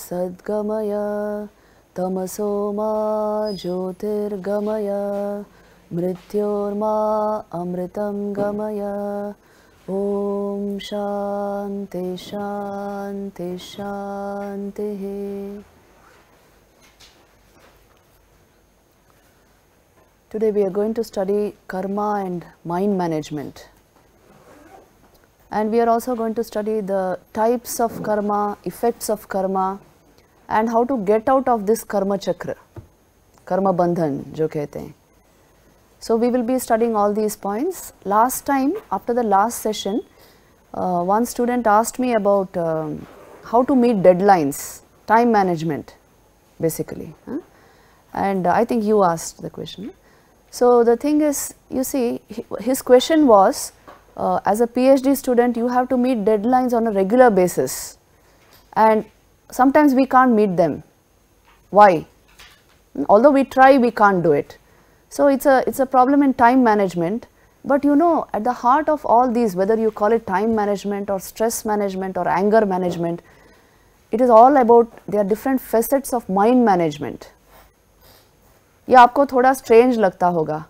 सद्गमय तमसो मा ज्योतिर्गमय मृत्योर्मा अमृत गमय ओम शांति शांति शांति today we are going to study karma and mind management and we are also going to study the types of karma effects of karma And how to get out of this karma chakra, karma bandhan, जो कहते हैं So we will be studying all these points. Last time after the last session uh, one student asked me about um, how to meet deadlines, time management basically and I think you asked the question. So the thing is you see his question was uh, as a PhD student you have to meet deadlines on a regular basis and sometimes we can't meet them. Why? Although we try, we can't do it. So it's a it's a problem in time management. But you know, at the heart of all these, whether you call it time management or stress management or anger management, it is all about there are different facets of mind management. Yeah, आपको थोड़ा strange लगता होगा.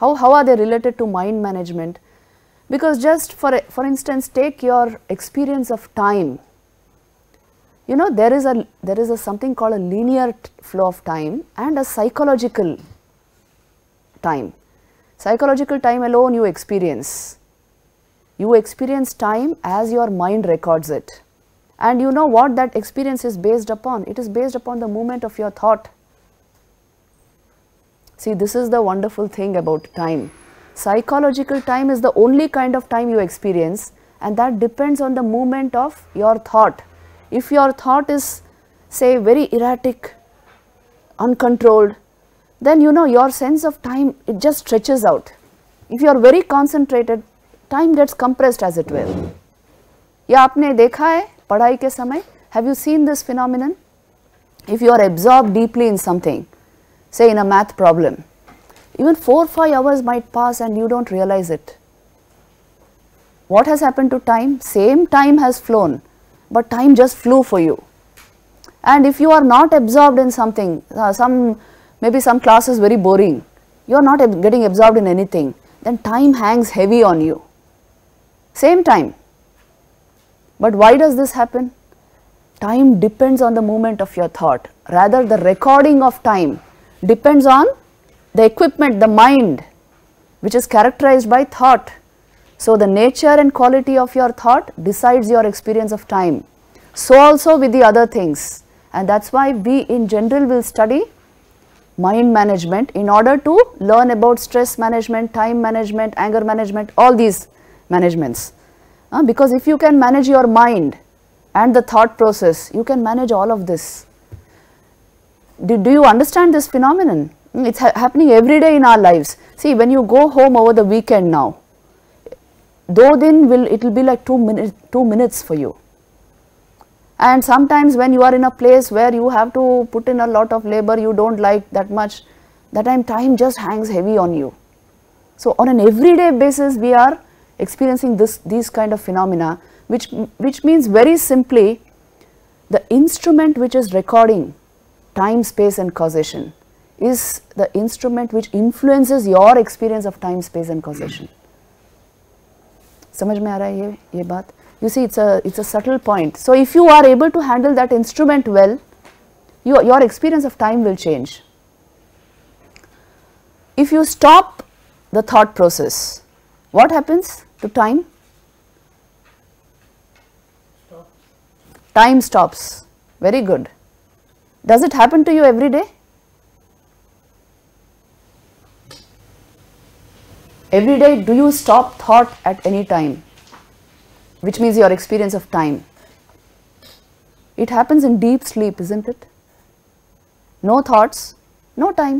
How how are they related to mind management? Because just for for instance, take your experience of time you know there is a there is a something called a linear flow of time and a psychological time psychological time alone you experience you experience time as your mind records it and you know what that experience is based upon it is based upon the movement of your thought see this is the wonderful thing about time psychological time is the only kind of time you experience and that depends on the movement of your thought if your thought is say very erratic, uncontrolled, then you know your sense of time it just stretches out. If you are very concentrated, time gets compressed as it were. Ya, आपने dekha hai padhai ke samay? Have you seen this phenomenon? If you are absorbed deeply in something, say in a math problem even 4 5 hours might pass and you don't realize it what has happened to time same time has flown but time just flew for you. And if you are not absorbed in something, uh, some maybe some class is very boring, you are not ab getting absorbed in anything, then time hangs heavy on you. Same time. But why does this happen? Time depends on the movement of your thought, rather the recording of time depends on the equipment, the mind, which is characterized by thought. So the nature and quality of your thought decides your experience of time. So also with the other things and that's why we in general will study mind management in order to learn about stress management, time management, anger management, all these managements. Uh, because if you can manage your mind and the thought process, you can manage all of this. Do, do you understand this phenomenon? Hmm, it's ha happening every day in our lives. See, when you go home over the weekend now, though then will it will be like 2 minutes 2 minutes for you and sometimes when you are in a place where you have to put in a lot of labor you don't like that much that time time just hangs heavy on you so on an everyday basis we are experiencing this these kind of phenomena which which means very simply the instrument which is recording time space and causation is the instrument which influences your experience of time space and causation समझ में आ रहा है ये ये बात you see it's a it's a subtle point so if you are able to handle that instrument well your your experience of time will change if you stop the thought process what happens to time time stops very good does it happen to you every day every day do you stop thought at any time which means your experience of time it happens in deep sleep isn't it no thoughts no time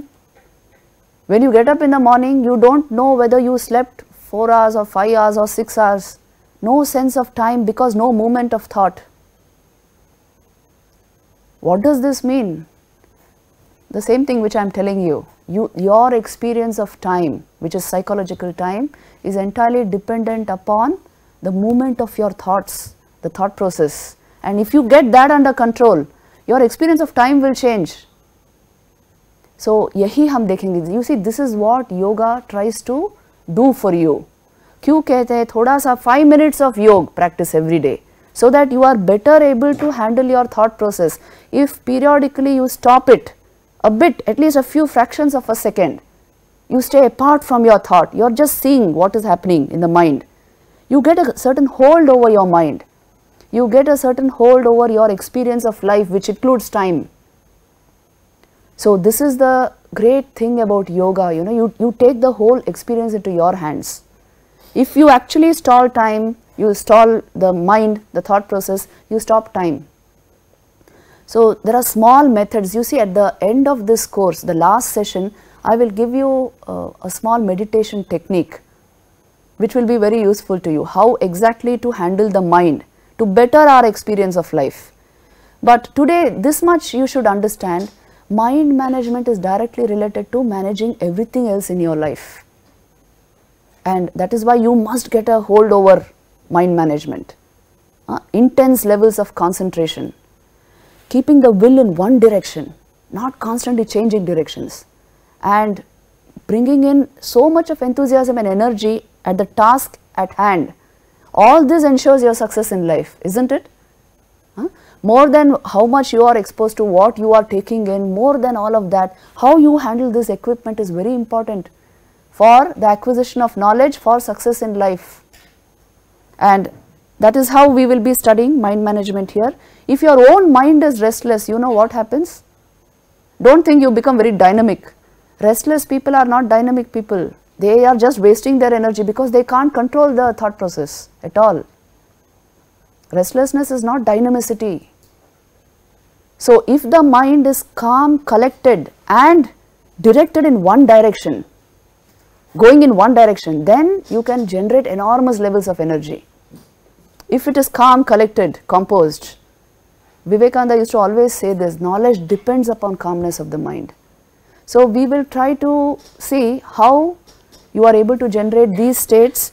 when you get up in the morning you don't know whether you slept 4 hours or 5 hours or 6 hours no sense of time because no movement of thought what does this mean the same thing which I am telling you, you your experience of time which is psychological time is entirely dependent upon the movement of your thoughts, the thought process and if you get that under control, your experience of time will change. So, yahi hum dekhenge, you see this is what yoga tries to do for you. क्यों कहते हैं थोड़ा सा five minutes of yoga practice so that you are better able to handle your thought process. If periodically you stop it a bit at least a few fractions of a second you stay apart from your thought you are just seeing what is happening in the mind you get a certain hold over your mind you get a certain hold over your experience of life which includes time so this is the great thing about yoga you know you, you take the whole experience into your hands if you actually stall time you stall the mind the thought process you stop time so, there are small methods you see at the end of this course the last session I will give you uh, a small meditation technique which will be very useful to you how exactly to handle the mind to better our experience of life. But today this much you should understand mind management is directly related to managing everything else in your life and that is why you must get a hold over mind management, uh, intense levels of concentration, keeping the will in one direction, not constantly changing directions, and bringing in so much of enthusiasm and energy at the task at hand. All this ensures your success in life, isn't it? Huh? More than how much you are exposed to what you are taking in, more than all of that, how you handle this equipment is very important for the acquisition of knowledge for success in life. And that is how we will be studying mind management here. If your own mind is restless, you know what happens? Don't think you become very dynamic. Restless people are not dynamic people. They are just wasting their energy because they can't control the thought process at all. Restlessness is not dynamicity. So, if the mind is calm, collected and directed in one direction, going in one direction, then you can generate enormous levels of energy. If it is calm, collected, composed, Vivekananda used to always say this knowledge depends upon calmness of the mind. So, we will try to see how you are able to generate these states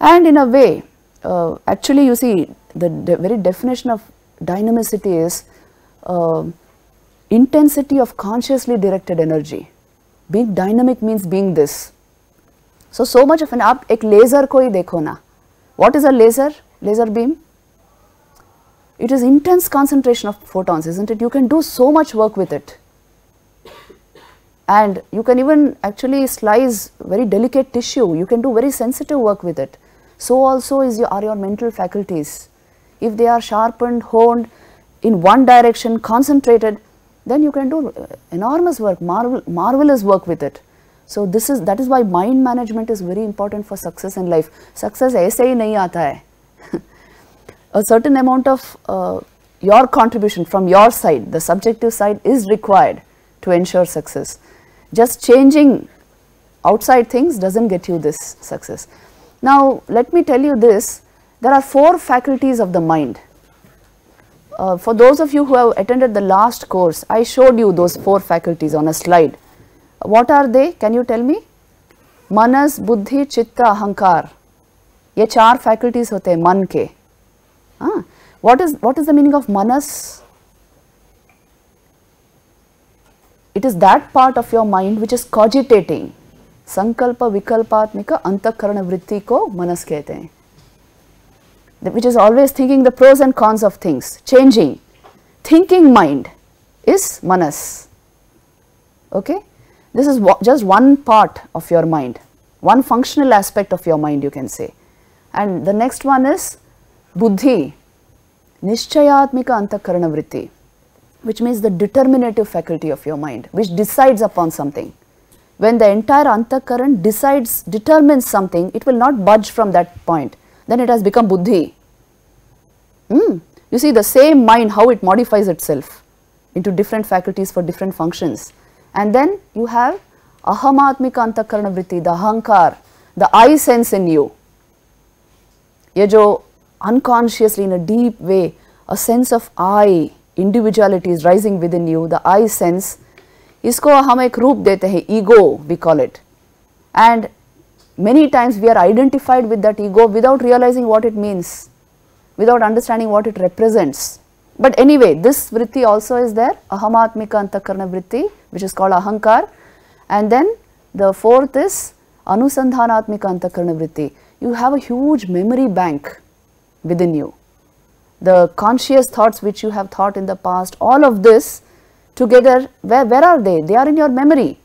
and in a way uh, actually you see the de very definition of dynamicity is uh, intensity of consciously directed energy. Being dynamic means being this. So, so much of an up, एक लेज़र को ही देखो ना. What is a laser? Laser beam? It is intense concentration of photons, isn't it? You can do so much work with it. And you can even actually slice very delicate tissue. You can do very sensitive work with it. So also is your, are your mental faculties. If they are sharpened, honed, in one direction, concentrated, then you can do uh, enormous work, marvel, marvelous work with it. So this is that is why mind management is very important for success in life. Success ऐसे ही nahi aata hai a certain amount of uh, your contribution from your side, the subjective side is required to ensure success. Just changing outside things does not get you this success. Now, let me tell you this, there are four faculties of the mind. Uh, for those of you who have attended the last course, I showed you those four faculties on a slide. What are they? Can you tell me? Manas, Buddhi, Chitta, Ahankar. These four faculties are हैं what is what is the meaning of manas? It is that part of your mind which is cogitating. sankalpa, vikalpatmika antakarana वृत्ति ko manas कहते which is always thinking the pros and cons of things, changing. Thinking mind is manas. Okay? This is just one part of your mind, one functional aspect of your mind, you can say. And the next one is ಬುದ್ಧಿ ನಿಶ್ಚಯಾತ್ಮಕ ಅಂತಃಕರಣ ವೃತ್ತಿ which means the determinative faculty of your mind which decides upon something when the entire antakaran decides determines something it will not budge from that point then it has become buddhi hmm. you see the same mind how it modifies itself into different faculties for different functions and then you have ahamatmika antakarana vritti the hankar, the eye sense in you yejo unconsciously in a deep way a sense of I individuality is rising within you the I sense इसको हम एक रूप देते हैं ego we call it, and many times we are identified with that ego without realizing what it means, without understanding what it represents. But anyway, this vritti also is there, ahamatmika antakarna vritti, which is called ahankar. And then the fourth is anusandhanatmika antakarna vritti. You have a huge memory bank within you. The conscious thoughts which you have thought in the past, all of this together, where, where are they? They are in your memory.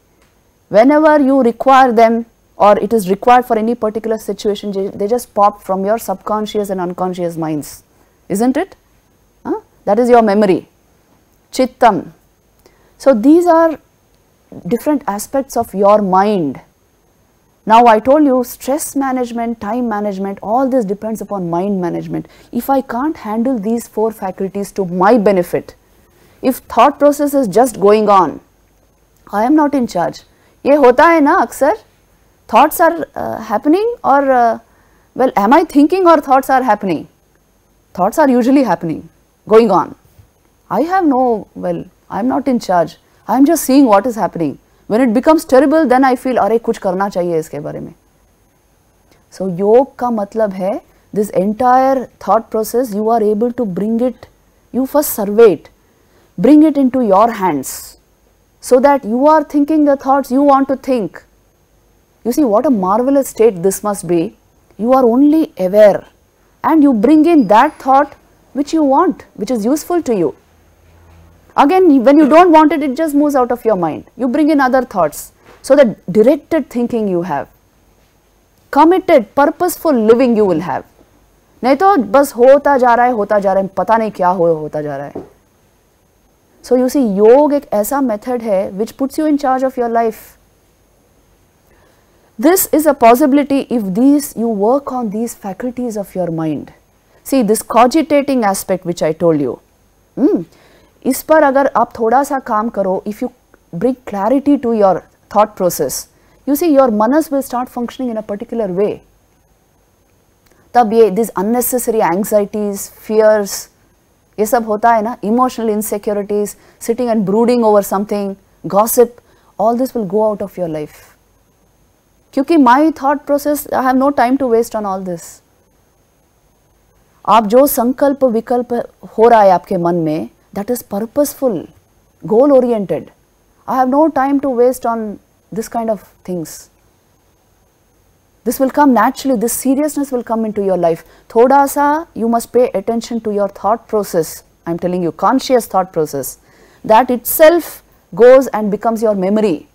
Whenever you require them or it is required for any particular situation, they just pop from your subconscious and unconscious minds, isn't it? Huh? That is your memory. Chittam. So, these are different aspects of your mind now I told you stress management, time management, all this depends upon mind management. If I can't handle these four faculties to my benefit, if thought process is just going on, I am not in charge. ये होता है ना अक्सर thoughts are uh, happening or uh, well am I thinking or thoughts are happening? Thoughts are usually happening, going on. I have no, well, I am not in charge. I am just seeing what is happening when it becomes terrible then i feel are kuch karna chahiye इसके बारे में so, yoga का मतलब है this entire thought process you are able to bring it you first bring it into your hands, so that you are thinking the thoughts you want to think. You see what a marvelous state this must be. You are only aware and you bring in that thought which you want, which is useful to you. Again, when you don't want it, it just moves out of your mind. You bring in other thoughts. So the directed thinking you have, committed, purposeful living you will have. नहीं तो बस होता जा रहा है होता जा रहा है पता नहीं क्या हो होता जा रहा है सो यू सी योग एक ऐसा मेथड है which puts you in charge of your life this is a possibility if these you work on these faculties of your mind see this cogitating aspect which i told you hmm. इस पर अगर आप थोड़ा सा काम करो if you bring clarity to your thought process you see your manas will start functioning in a particular way तब ये दिस अननेसेसरी एंग्जाइटीज फियर्स ये सब होता है ना emotional insecurities sitting and brooding over something gossip all this will go out of your life क्योंकि my thought process I have no time to waste on all this आप जो संकल्प विकल्प हो रहा है आपके मन में that is purposeful, goal oriented. I have no time to waste on this kind of things. This will come naturally, this seriousness will come into your life. Thoda sa, you must pay attention to your thought process. I am telling you, conscious thought process. That itself goes and becomes your memory.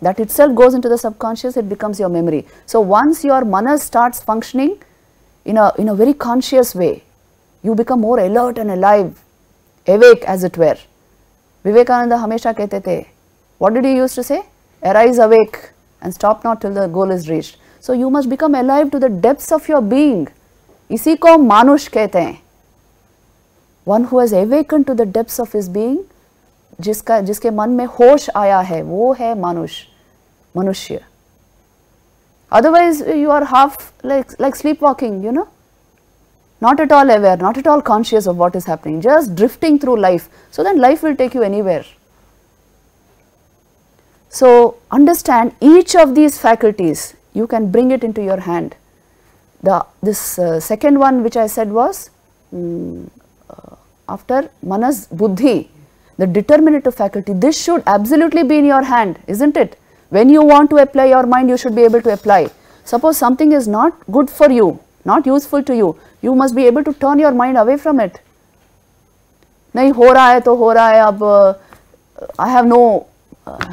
That itself goes into the subconscious, it becomes your memory. So once your manas starts functioning in a, in a very conscious way, you become more alert and alive awake as it were. Vivekananda hamesha Ketete, what did he used to say? Arise awake and stop not till the goal is reached. So you must become alive to the depths of your being. इसी को मानुष कहते हैं one who has awaken to the depths of his being जिसका जिसके मन में होश आया है वो है मानुष मनुष्य otherwise you are half like like sleepwalking you know not at all aware, not at all conscious of what is happening, just drifting through life. So, then life will take you anywhere. So, understand each of these faculties, you can bring it into your hand. The, this uh, second one which I said was um, uh, after manas buddhi, the determinative faculty, this should absolutely be in your hand, is not it? When you want to apply your mind, you should be able to apply. Suppose something is not good for you, not useful to you, you must be able to turn your mind away from it नहीं हो रहा है तो हो रहा है अब I have no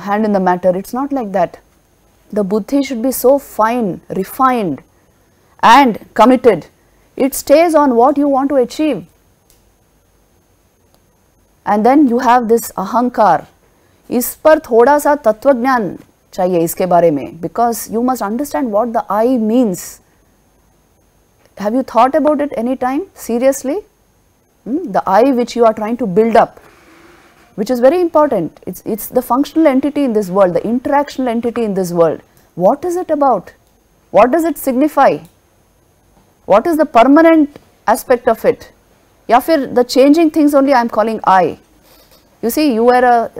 hand in the matter it's not like that the buddhi should be so fine refined and committed it stays on what you want to achieve and then you have this ahankar इस पर थोड़ा सा तत्व ज्ञान चाहिए इसके बारे में because you must understand what the I means have you thought about it any time seriously? Hmm? The I which you are trying to build up, which is very important. It's, it's the functional entity in this world, the interactional entity in this world. What is it about? What does it signify? What is the permanent aspect of it? या the changing things only I'm calling I. You see, you were a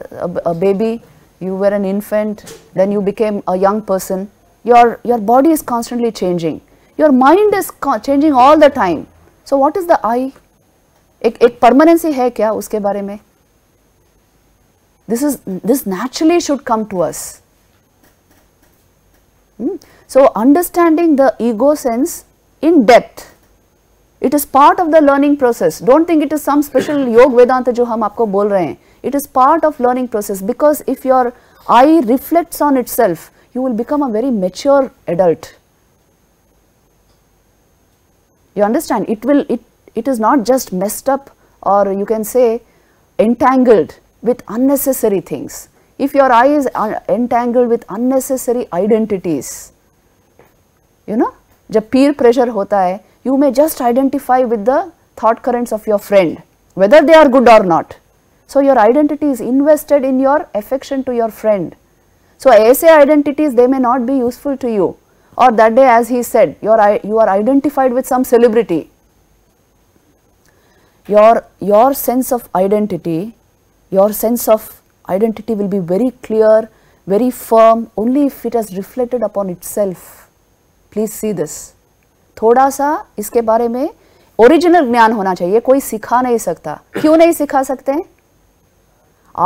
a baby, you were an infant, then you became a young person. Your your body is constantly changing. your mind is changing all the time so what is the i एक एक permanency है क्या उसके बारे में this is this naturally should come to us so understanding the ego sense in depth it is part of the learning process don't think it is some special योग वेदांत जो हम आपको बोल रहे हैं it is part of learning process because if your eye reflects on itself you will become a very mature adult You understand? It will, it, it is not just messed up or you can say entangled with unnecessary things. If your eye is uh, entangled with unnecessary identities, you know, जब peer pressure होता है, you may just identify with the thought currents of your friend, whether they are good or not. So, your identity is invested in your affection to your friend. So, ASA identities, they may not be useful to you or that day as he said you are, you are identified with some celebrity your your sense of identity your sense of identity will be very clear very firm only if it has reflected upon itself please see this थोड़ा सा इसके बारे में original ज्ञान होना चाहिए कोई सिखा नहीं सकता क्यों नहीं सिखा सकते हैं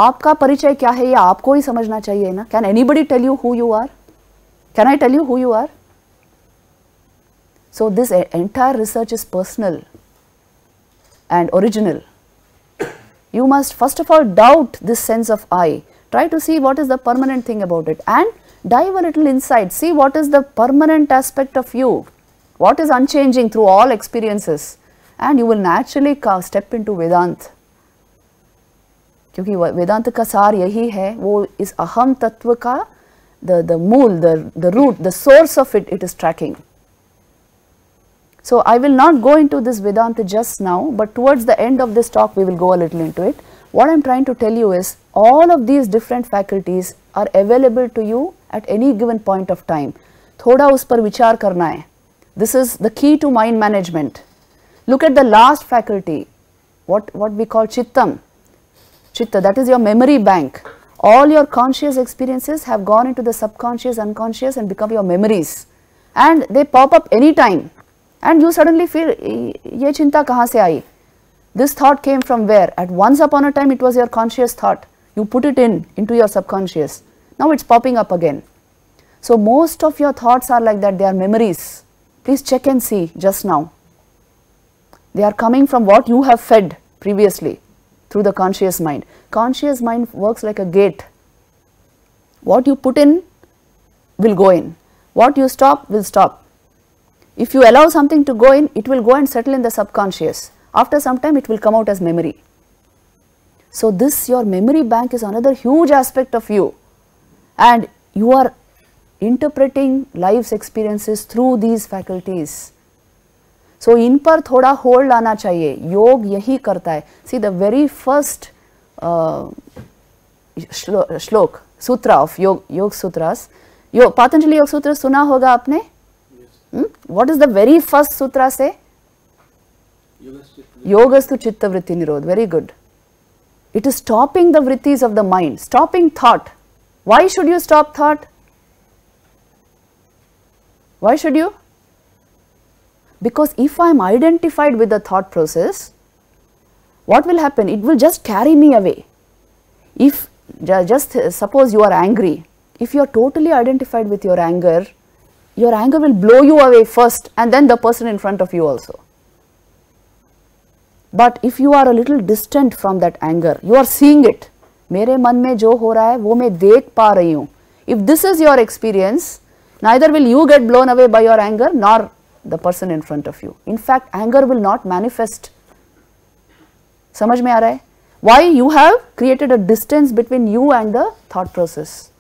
आपका परिचय क्या है ये आपको ही समझना चाहिए ना can anybody tell you who you are Can I tell you who you are? So, this entire research is personal and original. You must first of all doubt this sense of I, try to see what is the permanent thing about it and dive a little inside, see what is the permanent aspect of you, what is unchanging through all experiences and you will naturally step into Vedanta. Because Vedanta का सार यही है वो the, the mool, the, the root, the source of it, it is tracking. So, I will not go into this Vedanta just now, but towards the end of this talk we will go a little into it. What I am trying to tell you is all of these different faculties are available to you at any given point of time. Thoda us par vichar karna hai. This is the key to mind management. Look at the last faculty. what what we call chittam chitta that is your memory bank all your conscious experiences have gone into the subconscious, unconscious and become your memories and they pop up any time and you suddenly feel ye chinta kahan se aayi? This thought came from where? At once upon a time it was your conscious thought. You put it in into your subconscious. Now it's popping up again. So most of your thoughts are like that. They are memories. Please check and see just now. They are coming from what you have fed previously through the conscious mind. Conscious mind works like a gate. What you put in will go in, what you stop will stop. If you allow something to go in, it will go and settle in the subconscious. After some time, it will come out as memory. So, this your memory bank is another huge aspect of you, and you are interpreting life's experiences through these faculties. So so, इन पर थोड़ा hold आना चाहिए योग यही करता है see the very first श्लोक सूत्र ऑफ योग योग सूत्रास योग पातंजलि योग सूत्र सुना होगा आपने what is the very first sutra से योगस्तु चित्तवृत्ति निरोध very good it is stopping the vrittis of the mind stopping thought why should you stop thought why should you Because if I am identified with the thought process, what will happen? It will just carry me away. If just uh, suppose you are angry, if you are totally identified with your anger, your anger will blow you away first and then the person in front of you also. But if you are a little distant from that anger, you are seeing it. मेरे मन में जो हो रहा है वो मैं देख पा रही हूँ if this is your experience neither will you get blown away by your the person in front of you. In fact, anger will not manifest. Samaj mein aa Why you have created a distance between you and the thought process.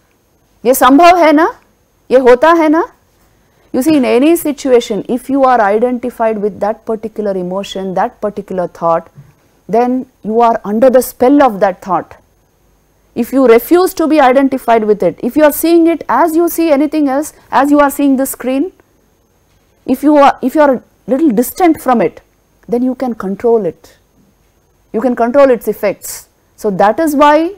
ये संभव है ना ये होता है ना you see in any situation if you are identified with that particular emotion that particular thought then you are under the spell of that thought if you refuse to be identified with it if you are seeing it as you see anything else as you are seeing the screen if you are, if you are a little distant from it, then you can control it. You can control its effects. So that is why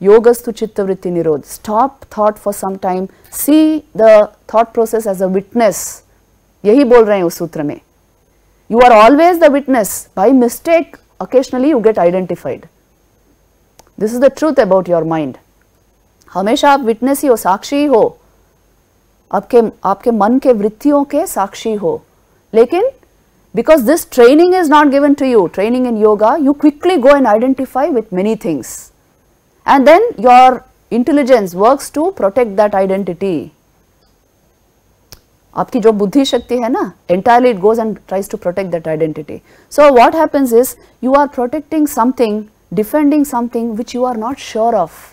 yoga stu chitta vritti nirodh. Stop thought for some time. See the thought process as a witness. यही बोल रहे हैं उस सूत्र You are always the witness. By mistake, occasionally you get identified. This is the truth about your mind. हमेशा आप witness ही साक्षी हो आपके आपके मन के वृत्तियों के साक्षी हो लेकिन because this training is not given to you training in yoga you quickly go and identify with many things and then your intelligence works to protect that identity आपकी जो बुद्धि शक्ति है ना entirely it goes and tries to protect that identity so what happens is you are protecting something defending something which you are not sure of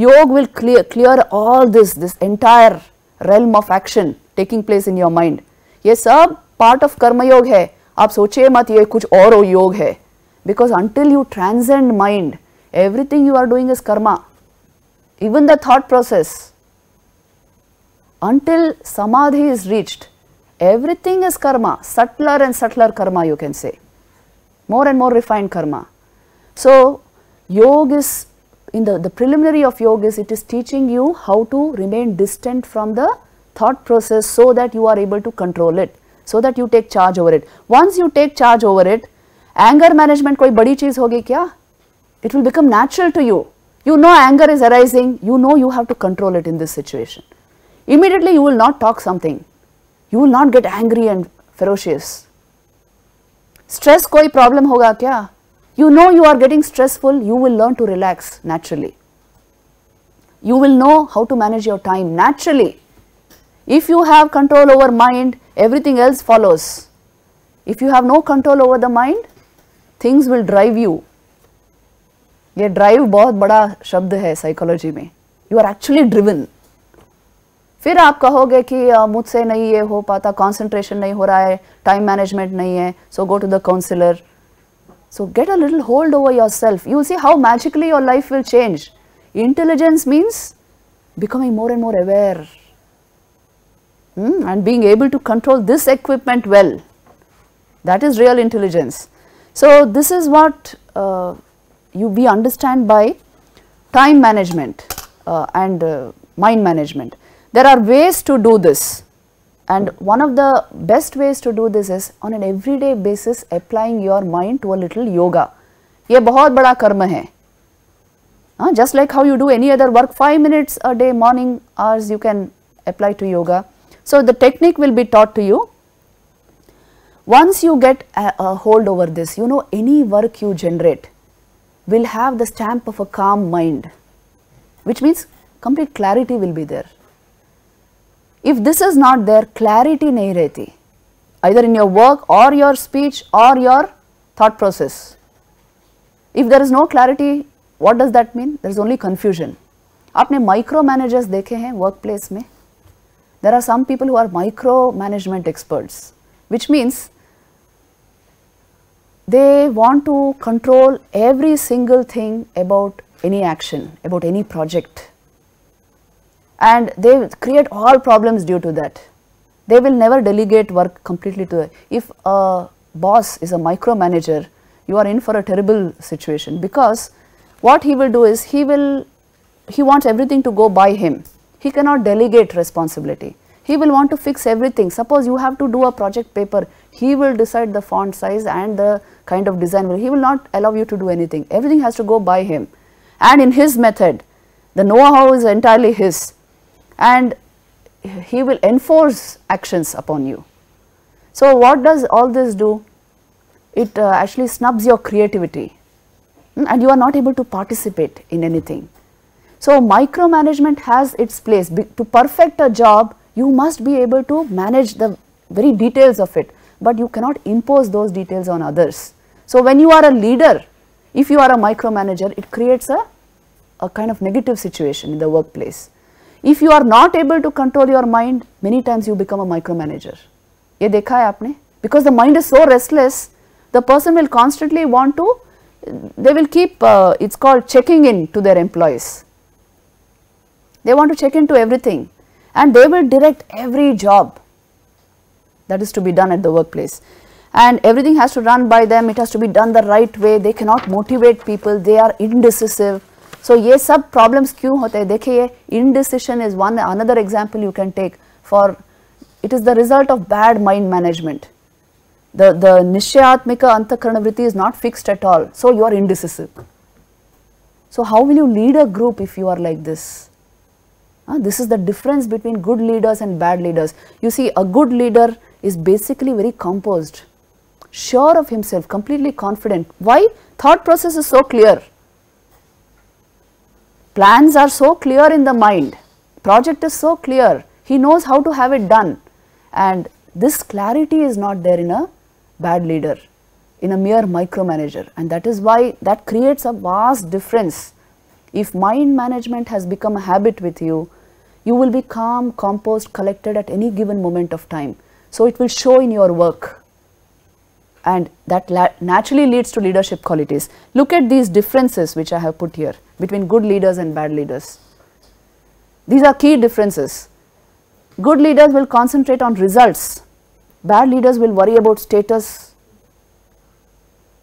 Yoga will clear clear all this this entire realm of action taking place in your mind Yes, सब part of karma yoga. है आप सोचिए मत ये कुछ because until you transcend mind everything you are doing is karma even the thought process until samadhi is reached everything is karma subtler and subtler karma you can say more and more refined karma so yog is in the, the preliminary of yoga is it is teaching you how to remain distant from the thought process so that you are able to control it, so that you take charge over it. Once you take charge over it, anger management कोई बड़ी चीज होगी क्या? It will become natural to you. You know anger is arising, you know you have to control it in this situation. Immediately you will not talk something, you will not get angry and ferocious. Stress कोई problem होगा क्या? you know you are getting stressful, you will learn to relax naturally. You will know how to manage your time naturally. If you have control over mind, everything else follows. If you have no control over the mind, things will drive you. ये drive बहुत बड़ा शब्द है You are actually driven. Driven फिर आप कहोगे कि मुझसे नहीं ये हो पाता कंसंट्रेशन नहीं हो रहा है टाइम मैनेजमेंट नहीं है go to the counselor. So, get a little hold over yourself. You will see how magically your life will change. Intelligence means becoming more and more aware hmm? and being able to control this equipment well. That is real intelligence. So, this is what uh, you we understand by time management uh, and uh, mind management. There are ways to do this. And one of the best ways to do this is on an everyday basis applying your mind to a little yoga. ये बहुत बड़ा कर्म है. Uh, just like how you do any other work, 5 minutes a day, morning hours you can apply to yoga. So, the technique will be taught to you. Once you get a, a hold over this, you know any work you generate will have the stamp of a calm mind, which means complete clarity will be there. If this is not there, clarity naireti, either in your work or your speech or your thought process. If there is no clarity, what does that mean? There is only confusion. आपने micro managers देखे हैं workplace में there are some people who are micro management experts, which means they want to control every single thing about any action, about any project and they create all problems due to that. They will never delegate work completely to the, if a boss is a micromanager, you are in for a terrible situation because what he will do is he will, he wants everything to go by him. He cannot delegate responsibility. He will want to fix everything. Suppose you have to do a project paper, he will decide the font size and the kind of design. He will not allow you to do anything. Everything has to go by him. And in his method, the know-how is entirely his and he will enforce actions upon you. So, what does all this do? It uh, actually snubs your creativity hmm? and you are not able to participate in anything. So, micromanagement has its place. Be to perfect a job, you must be able to manage the very details of it, but you cannot impose those details on others. So, when you are a leader, if you are a micromanager, it creates a, a kind of negative situation in the workplace if you are not able to control your mind, many times you become a micromanager. Because ये देखा है आपने restless, the person will constantly want to, they will keep uh, it's called checking in to their employees they want to check into everything and they will direct every job that is to be done at the workplace and everything has to run by them it has to be done the right way they cannot motivate people they are indecisive so ये सब problems क्यों होते हैं देखिए indecision is one another example you can take for it is the result of bad mind management. The, the Nishayatmika Antakarana is not fixed at all. So you are indecisive. So how will you lead a group if you are like this? Ah, this is the difference between good leaders and bad leaders. You see a good leader is basically very composed, sure of himself, completely confident. Why? Thought process is so clear. Plans are so clear in the mind, project is so clear, he knows how to have it done and this clarity is not there in a bad leader, in a mere micromanager and that is why that creates a vast difference. If mind management has become a habit with you, you will be calm, composed, collected at any given moment of time. So it will show in your work and that naturally leads to leadership qualities. Look at these differences which I have put here between good leaders and bad leaders. These are key differences. Good leaders will concentrate on results, bad leaders will worry about status,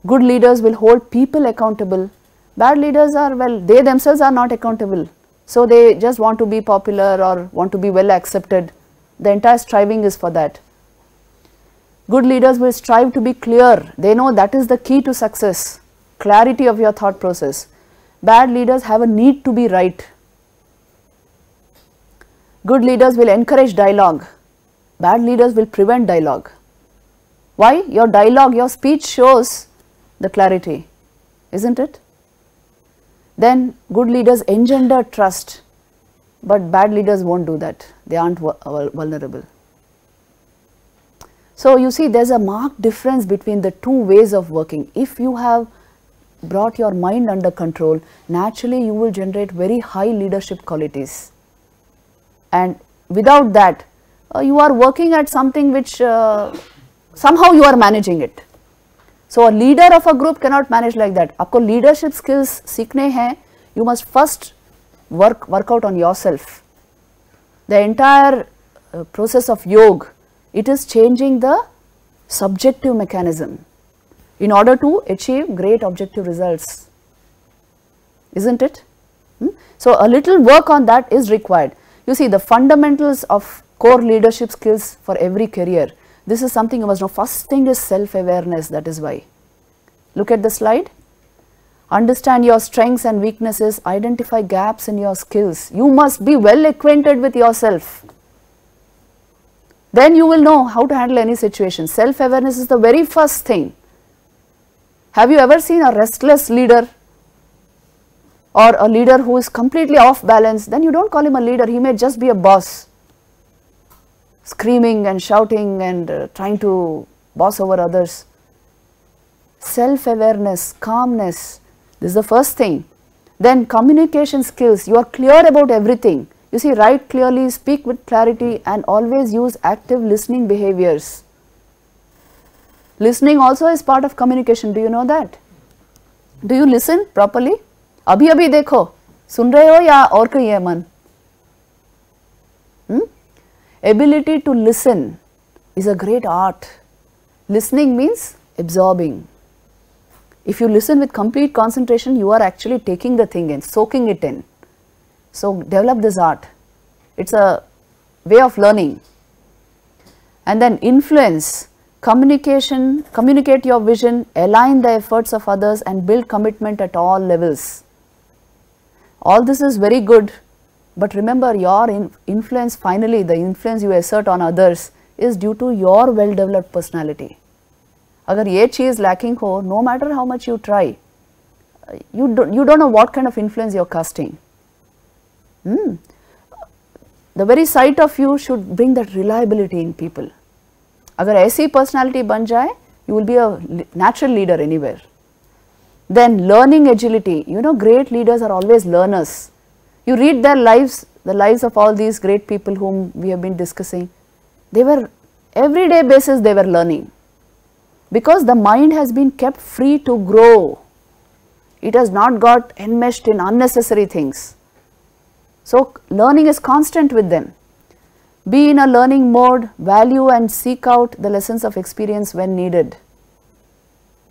good leaders will hold people accountable, bad leaders are well they themselves are not accountable. So, they just want to be popular or want to be well accepted, the entire striving is for that Good leaders will strive to be clear. They know that is the key to success. Clarity of your thought process. Bad leaders have a need to be right. Good leaders will encourage dialogue. Bad leaders will prevent dialogue. Why? Your dialogue, your speech shows the clarity, isn't it? Then good leaders engender trust, but bad leaders won't do that. They aren't vulnerable. So, you see there is a marked difference between the two ways of working. If you have brought your mind under control, naturally you will generate very high leadership qualities. And without that, uh, you are working at something which uh, somehow you are managing it. So, a leader of a group cannot manage like that. आपको leadership skills Seekne hai. you must first work work out on yourself. The entire uh, process of yoga it is changing the subjective mechanism in order to achieve great objective results, isn't it? Hmm? So, a little work on that is required. You see the fundamentals of core leadership skills for every career, this is something you must know. First thing is self-awareness, that is why. Look at the slide. Understand your strengths and weaknesses, identify gaps in your skills. You must be well acquainted with yourself. Then you will know how to handle any situation. Self-awareness is the very first thing. Have you ever seen a restless leader or a leader who is completely off balance? Then you do not call him a leader, he may just be a boss screaming and shouting and uh, trying to boss over others. Self-awareness, calmness, this is the first thing. Then communication skills, you are clear about everything. You see, write clearly, speak with clarity and always use active listening behaviors. Listening also is part of communication, do you know that? Do you listen properly? Abhi अभी देखो सुन रहे हो या और कहीं है मन Ability to listen is a great art. Listening means absorbing. if you listen with complete concentration you are actually taking the thing in soaking it in so, develop this art, it is a way of learning. And then influence, communication, communicate your vision, align the efforts of others and build commitment at all levels. All this is very good, but remember your in influence finally, the influence you assert on others is due to your well developed personality. अगर ये चीज़ lacking हो, no matter how much you try, you don't, you don't know what kind of influence you're casting. Hmm. The very sight of you should bring that reliability in people. अगर ऐसी personality बन जाए you will be a natural leader anywhere. Then learning agility, you know great leaders are always learners. You read their lives, the lives of all these great people whom we have been discussing, they were everyday basis they were learning because the mind has been kept free to grow. It has not got enmeshed in unnecessary things. So, learning is constant with them. Be in a learning mode, value and seek out the lessons of experience when needed.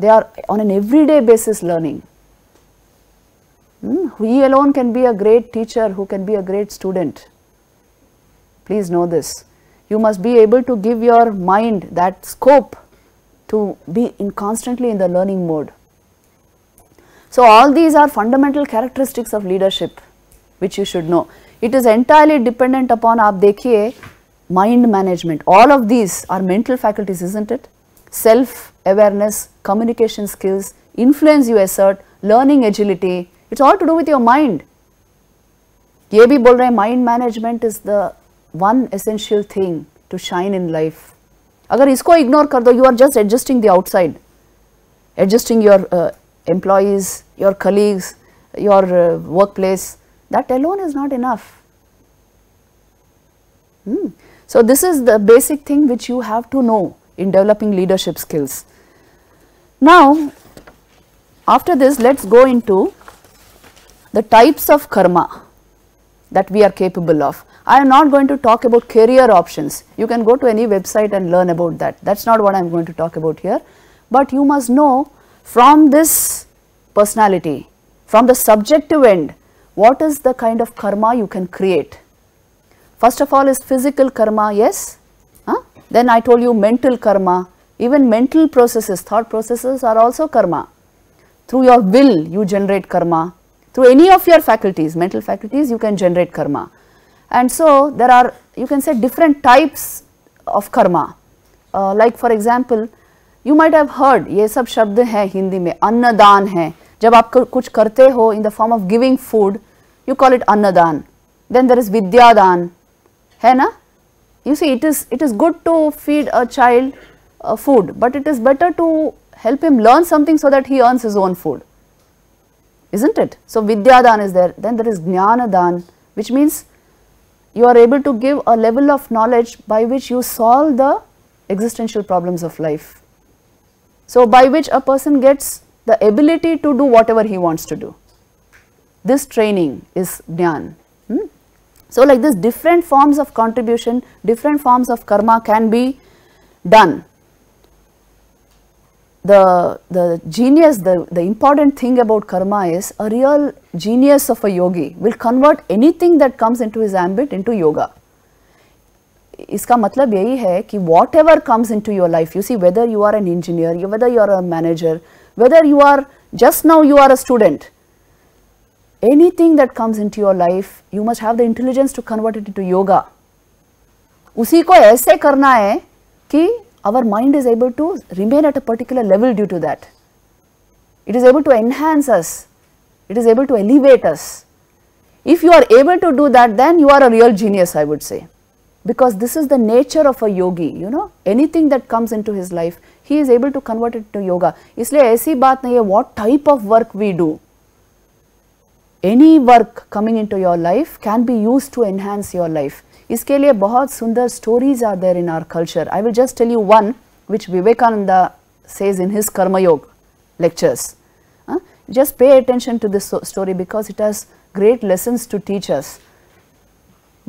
They are on an everyday basis learning. Hmm? He alone can be a great teacher who can be a great student. Please know this. You must be able to give your mind that scope to be in constantly in the learning mode. So, all these are fundamental characteristics of leadership which you should know. It is entirely dependent upon aap dekhiye, mind management. All of these are mental faculties, isn't it? Self-awareness, communication skills, influence you assert, learning agility. It's all to do with your mind. Ye bhi bol rahe, mind management is the one essential thing to shine in life. Agar isko ignore kar do, you are just adjusting the outside. Adjusting your uh, employees, your colleagues, your uh, workplace, that alone is not enough. Hmm. So this is the basic thing which you have to know in developing leadership skills. Now, after this let us go into the types of karma that we are capable of. I am not going to talk about career options. You can go to any website and learn about that. That is not what I am going to talk about here. But you must know from this personality, from the subjective end, what is the kind of karma you can create? First of all is physical karma, yes. Huh? Then I told you mental karma, even mental processes, thought processes are also karma. Through your will you generate karma, through any of your faculties, mental faculties you can generate karma. And so there are, you can say different types of karma. Uh, like for example, you might have heard, ye sab shabd hai Hindi mein, annadan hai. जब आप कुछ करते हो in the form of giving you call it annadan then there is vidyadan hai na you see it is it is good to feed a child uh, food but it is better to help him learn something so that he earns his own food isn't it so vidyadan is there then there is jnanadan which means you are able to give a level of knowledge by which you solve the existential problems of life so by which a person gets the ability to do whatever he wants to do. This training is jnana. Hmm? So, like this different forms of contribution, different forms of karma can be done. The, the genius, the, the important thing about karma is a real genius of a yogi will convert anything that comes into his ambit into yoga. इसका मतलब यही है कि whatever comes into your life you whether you are are an engineer you whether you whether you are just now you are a student, anything that comes into your life, you must have the intelligence to convert it into yoga. Usi ko ऐसे karna hai ki our mind is able to remain at a particular level due to that. It is able to enhance us. It is able to elevate us. If you are able to do that, then you are a real genius, I would say. Because this is the nature of a yogi, you know, anything that comes into his life, he is able to convert it to yoga इसलिए ऐसी बात नहीं है what type of work we do any work coming into your life can be used to enhance your life इसके लिए बहुत सुंदर stories are there in our culture I will just tell you one which Vivekananda says in his Karma Yoga lectures just pay attention to this story because it has great lessons to teach us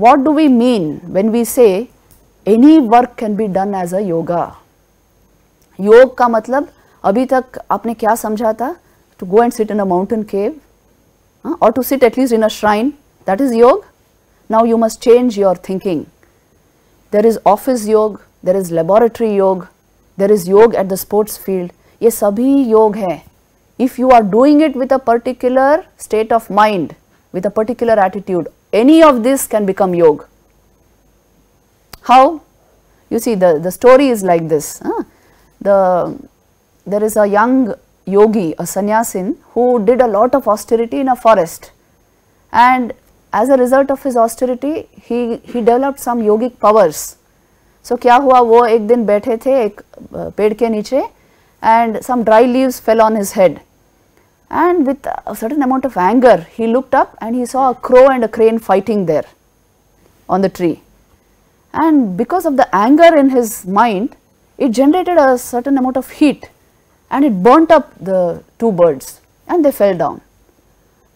what do we mean when we say any work can be done as a yoga योग का मतलब अभी तक आपने क्या समझा था to go and sit in a mountain cave और to sit at least in a shrine that is yoga now you must change your thinking there is office yoga there is laboratory yoga there is yoga at the sports field ये सभी योग है if you are doing it with a particular state of mind with a particular attitude any of this can become yoga how you see the story is like this the there is a young yogi, a sannyasin who did a lot of austerity in a forest and as a result of his austerity he, he developed some yogic powers. So, क्या हुआ वो एक दिन बैठे थे एक पेड़ के नीचे and some dry leaves fell on his head and with a certain amount of anger he looked up and he saw a crow and a crane fighting there on the tree and because of the anger in his mind it generated a certain amount of heat and it burnt up the two birds and they fell down.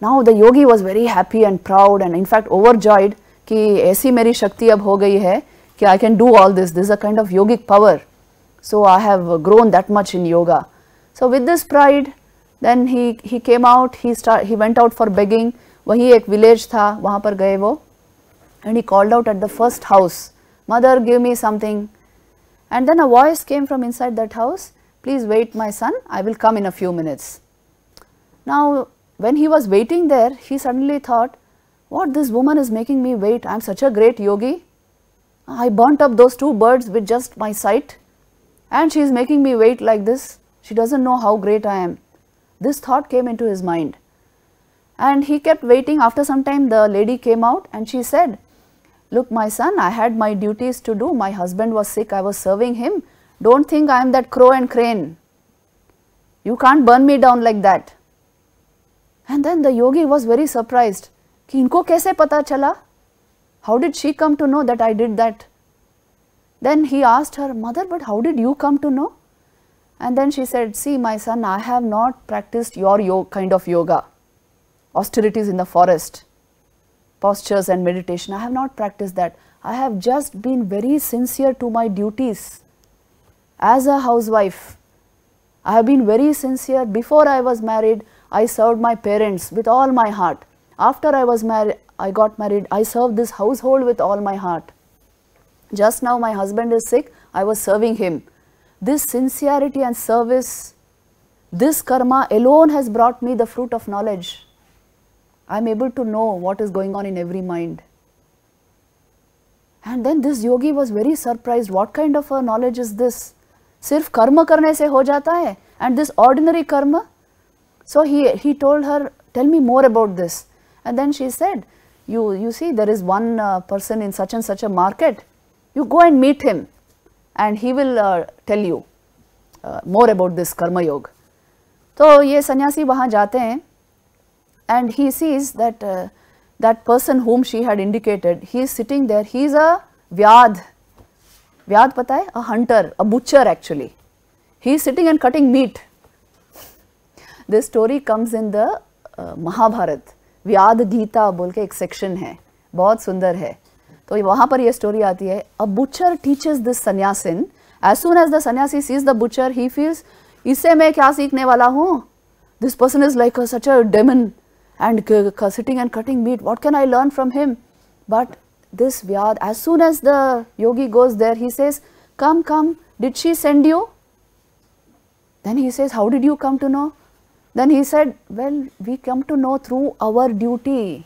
Now the yogi was very happy and proud and in fact overjoyed कि ऐसी मेरी शक्ति अब हो गई है कि I can do all this, this is a kind of yogic power. So I have grown that much in yoga. So with this pride then he, he came out, he, start, he went out for begging, वही एक village था वहाँ पर गए वो and he called out at the first house, mother give me something and then a voice came from inside that house, please wait my son, I will come in a few minutes. Now when he was waiting there, he suddenly thought, what this woman is making me wait, I am such a great yogi, I burnt up those two birds with just my sight and she is making me wait like this, she does not know how great I am. This thought came into his mind and he kept waiting after some time the lady came out and she said, look my son I had my duties to do my husband was sick I was serving him don't think I am that crow and crane you can't burn me down like that and then the yogi was very surprised ki inko kaise pata chala how did she come to know that I did that then he asked her mother but how did you come to know and then she said see my son I have not practiced your yoga, kind of yoga austerities in the forest postures and meditation. I have not practiced that. I have just been very sincere to my duties as a housewife. I have been very sincere. Before I was married, I served my parents with all my heart. After I was married, I got married, I served this household with all my heart. Just now my husband is sick, I was serving him. This sincerity and service, this karma alone has brought me the fruit of knowledge. I'm able to know what is going on in every mind. And then this yogi was very surprised. What kind of a knowledge is this? Sirf karma karne se ho jata hai. And this ordinary karma? So he, he told her, tell me more about this. And then she said, you, you see there is one uh, person in such and such a market. You go and meet him and he will uh, tell you uh, more about this karma yoga. So ये सन्यासी वहाँ जाते and he sees that uh, that person whom she had indicated, he is sitting there, he is a vyad. Vyad pata hai? A hunter, a butcher actually. He is sitting and cutting meat. This story comes in the uh, Mahabharat. vyad Gita बोल के एक section है बहुत सुंदर है तो वहाँ पर ये स्टोरी आती है a butcher teachers this sannyasin as soon as the sannyasi sees the butcher he feels इससे मैं क्या सीखने वाला हूँ this person is like such a demon and sitting and cutting meat, what can I learn from him? But this Vyad, as soon as the yogi goes there, he says, come, come, did she send you? Then he says, how did you come to know? Then he said, well, we come to know through our duty.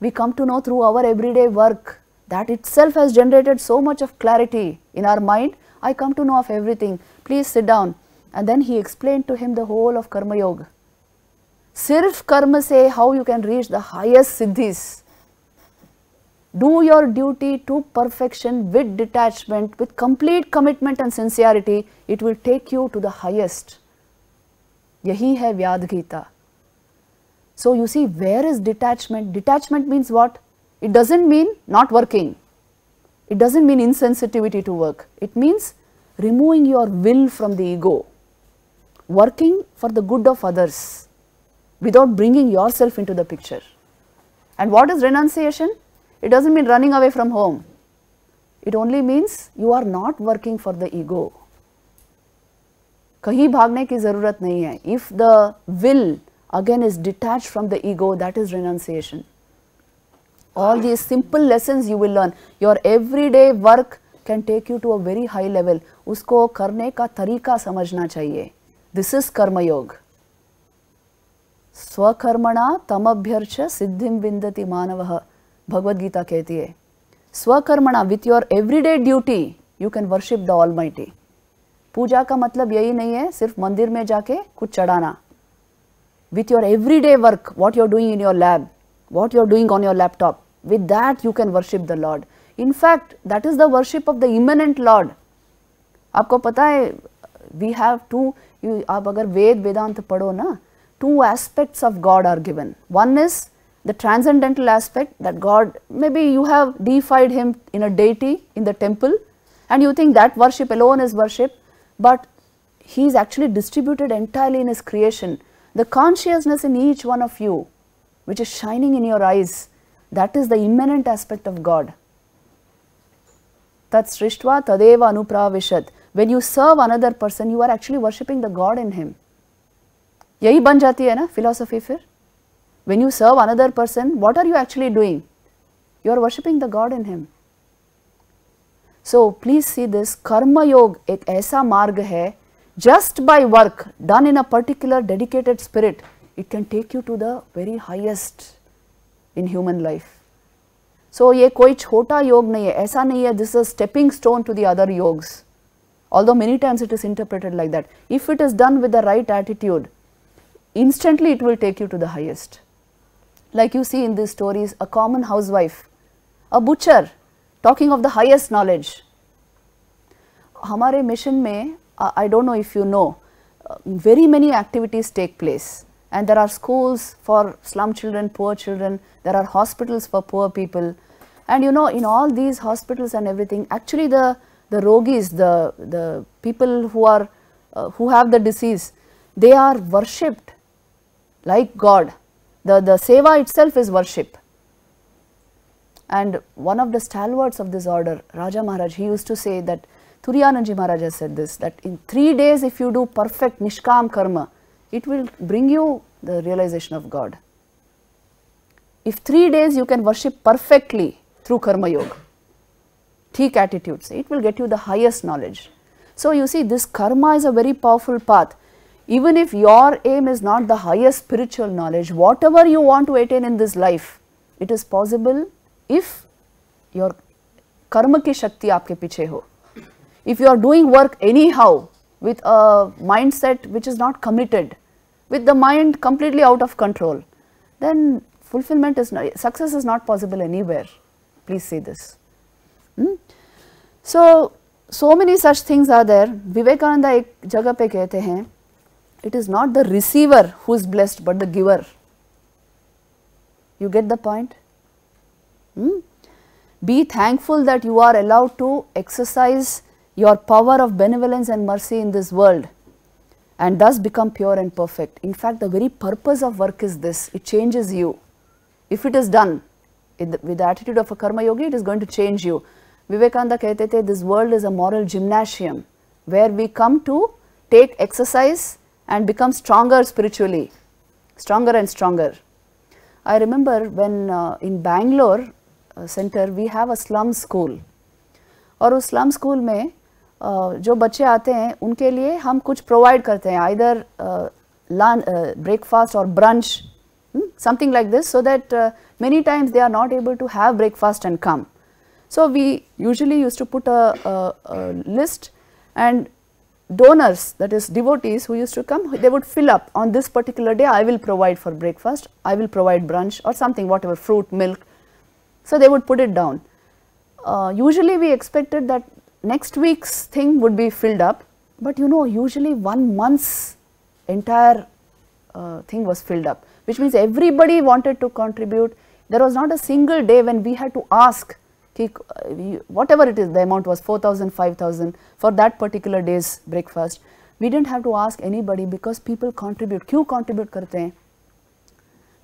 We come to know through our everyday work. That itself has generated so much of clarity in our mind. I come to know of everything. Please sit down. And then he explained to him the whole of Karma Yoga. Sirf karma se how you can reach the highest siddhis. Do your duty to perfection with detachment, with complete commitment and sincerity. It will take you to the highest. Yahi hai Vyad Gita. So you see, where is detachment? Detachment means what? It doesn't mean not working. It doesn't mean insensitivity to work. It means removing your will from the ego, working for the good of others without bringing yourself into the picture. And what is renunciation? It does not mean running away from home. It only means you are not working for the ego. कहीं भागने की ज़रूरत नहीं है If the will again is detached from the ego, that is renunciation. all these simple lessons you will learn your everyday work can take you to a very high level usko karne ka tarika samajhna chahiye this is karma yoga स्वकर्मणा तमभ्यर्च सिद्धिम विंदति मानव भगवदगीता गीता कहती है स्वकर्मणा with your everyday duty you can worship the almighty पूजा का मतलब यही नहीं है सिर्फ मंदिर में जाके कुछ चढ़ाना with your everyday work what you are doing in your lab what you are doing on your laptop with that you can worship the lord in fact that is the worship of the the lord आपको पता है we have to आप अगर वेद वेदांत पढ़ो ना two aspects of God are given. One is the transcendental aspect that God, maybe you have deified him in a deity in the temple and you think that worship alone is worship, but he is actually distributed entirely in his creation. The consciousness in each one of you, which is shining in your eyes, that is the immanent aspect of God. Tat srishtva tadeva anupravishad. When you serve another person, you are actually worshipping the God in him. यही बन जाती है ना philosophy फिर when you serve another person what are you actually doing you are worshipping the god in him so please see this karmayoga एक ऐसा मार्ग है just by work done in a particular dedicated spirit it can take you to the very highest in human life so ये कोई छोटा योग नहीं है ऐसा नहीं है this a stepping stone to the other yogas all दो many times it is interpreted like that if it is done with the right attitude instantly it will take you to the highest. Like you see in these stories, a common housewife, a butcher talking of the highest knowledge. Hamare mission mein, I don't know if you know, very many activities take place and there are schools for slum children, poor children, there are hospitals for poor people and you know in all these hospitals and everything actually the, the rogis, the, the people who are, uh, who have the disease, they are worshipped like God. The, the seva itself is worship. And one of the stalwarts of this order, Raja Maharaj, he used to say that Turiyananji Maharaj has said this that in three days, if you do perfect Nishkam karma, it will bring you the realization of God. If three days you can worship perfectly through Karma Yoga, thick attitudes, it will get you the highest knowledge. So, you see, this karma is a very powerful path even if your aim is not the highest spiritual knowledge, whatever you want to attain in this life, it is possible if your karma ki shakti aapke piche ho. If you are doing work anyhow with a mindset which is not committed, with the mind completely out of control, then fulfillment is not, success is not possible anywhere. Please see this. Hmm? So, so many such things are there. Vivekananda ek jagah pe कहते hain it is not the receiver who is blessed but the giver. You get the point? Hmm? Be thankful that you are allowed to exercise your power of benevolence and mercy in this world and thus become pure and perfect. In fact, the very purpose of work is this, it changes you. If it is done the, with the attitude of a karma yogi, it is going to change you. Vivekananda kaitete, this world is a moral gymnasium where we come to take exercise and become stronger spiritually, stronger and stronger. I remember when uh, in Bangalore uh, center we have a slum school और उस slum school में uh, जो बच्चे आते हैं उनके लिए हम कुछ प्रोवाइड करते हैं uh, uh, hmm, something like this so that uh, many times they are not able to have breakfast and come. So, we usually used to put a, a, a list and donors that is devotees who used to come they would fill up on this particular day I will provide for breakfast, I will provide brunch or something whatever fruit, milk. So, they would put it down. Uh, usually we expected that next week's thing would be filled up, but you know usually one month's entire uh, thing was filled up which means everybody wanted to contribute. There was not a single day when we had to ask uh, whatever it is the amount was 4000 5000 for that particular day's breakfast we didn't have to ask anybody because people contribute Who contribute करते हैं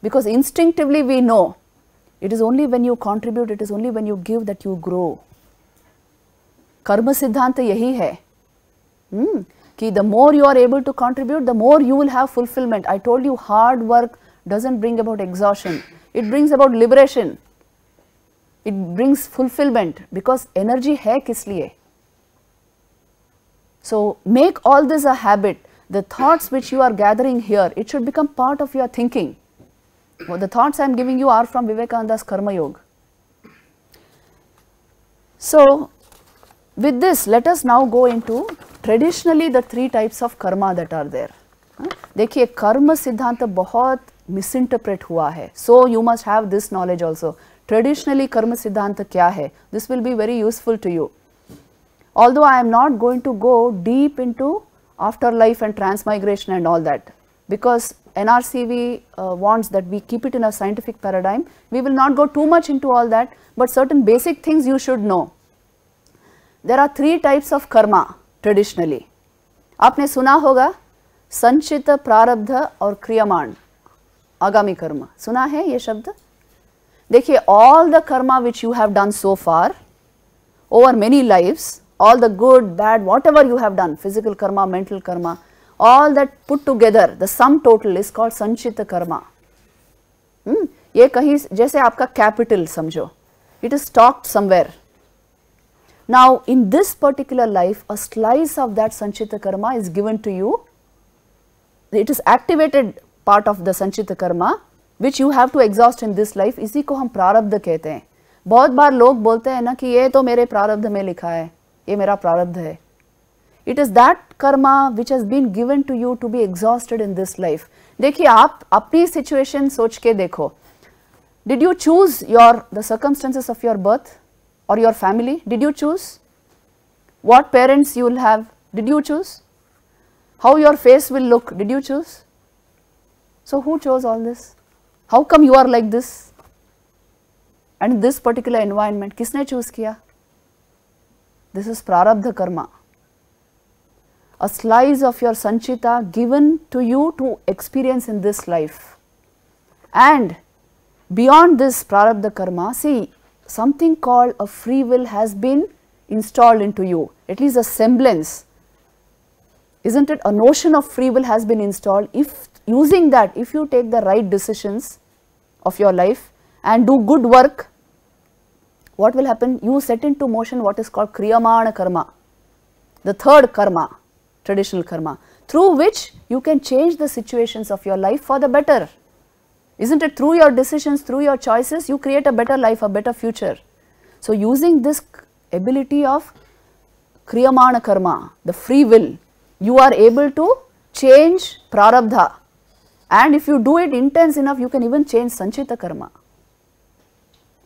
because instinctively we know it is only when you contribute it is only when you give that you grow Karma siddhanta यही है hmm. कि the more you are able to contribute the more you will have fulfillment I told you hard work doesn't bring about exhaustion it brings about liberation it brings fulfillment because energy hai kis liye. So, make all this a habit, the thoughts which you are gathering here, it should become part of your thinking. the thoughts I am giving you are from Vivekananda's Karma Yoga. So, with this let us now go into traditionally the three types of karma that are there. देखिए कर्म सिद्धांत बहुत misinterpret हुआ है So you must have this knowledge also. traditionally karma siddhanta kya hai this will be very useful to you although i am not going to go deep into afterlife and transmigration and all that because nrcv uh, wants that we keep it in a scientific paradigm we will not go too much into all that but certain basic things you should know there are three types of karma traditionally आपने सुना होगा संचित प्रारब्ध और क्रियामाण आगामी कर्म सुना है ये शब्द देखिए all the karma which you have done so far over many lives, all the good, bad, whatever you have done, physical karma, mental karma, all that put together, the sum total is called sanchita karma. Hmm? ये कहीं जैसे आपका capital समझो it is stocked somewhere now in this particular life a slice of that sanchita Karma is given to you it is activated part of the sanchita karma which you have to exhaust in this life इसी को हम प्रारब्ध कहते हैं बहुत बार लोग बोलते हैं ना कि ये तो मेरे प्रारब्ध में लिखा है ये मेरा प्रारब्ध है it is that karma which has been given to you to be exhausted in this life देखिए आप अपनी सिचुएशन सोच के देखो did you choose your the circumstances of your birth और your family did you choose what parents you will have did you choose how your face will look did you choose so who chose all this how come you are like this? And this particular environment, किसने choose किया? This is prarabdha karma. A slice of your sanchita given to you to experience in this life. And beyond this prarabdha karma, see something called a free will has been installed into you, at least a semblance isn't it a notion of free will has been installed if using that if you take the right decisions of your life and do good work what will happen you set into motion what is called kriyamana karma the third karma traditional karma through which you can change the situations of your life for the better isn't it through your decisions through your choices you create a better life a better future so using this ability of kriyamana karma the free will you are able to change prarabdha and if you do it intense enough you can even change sanchita karma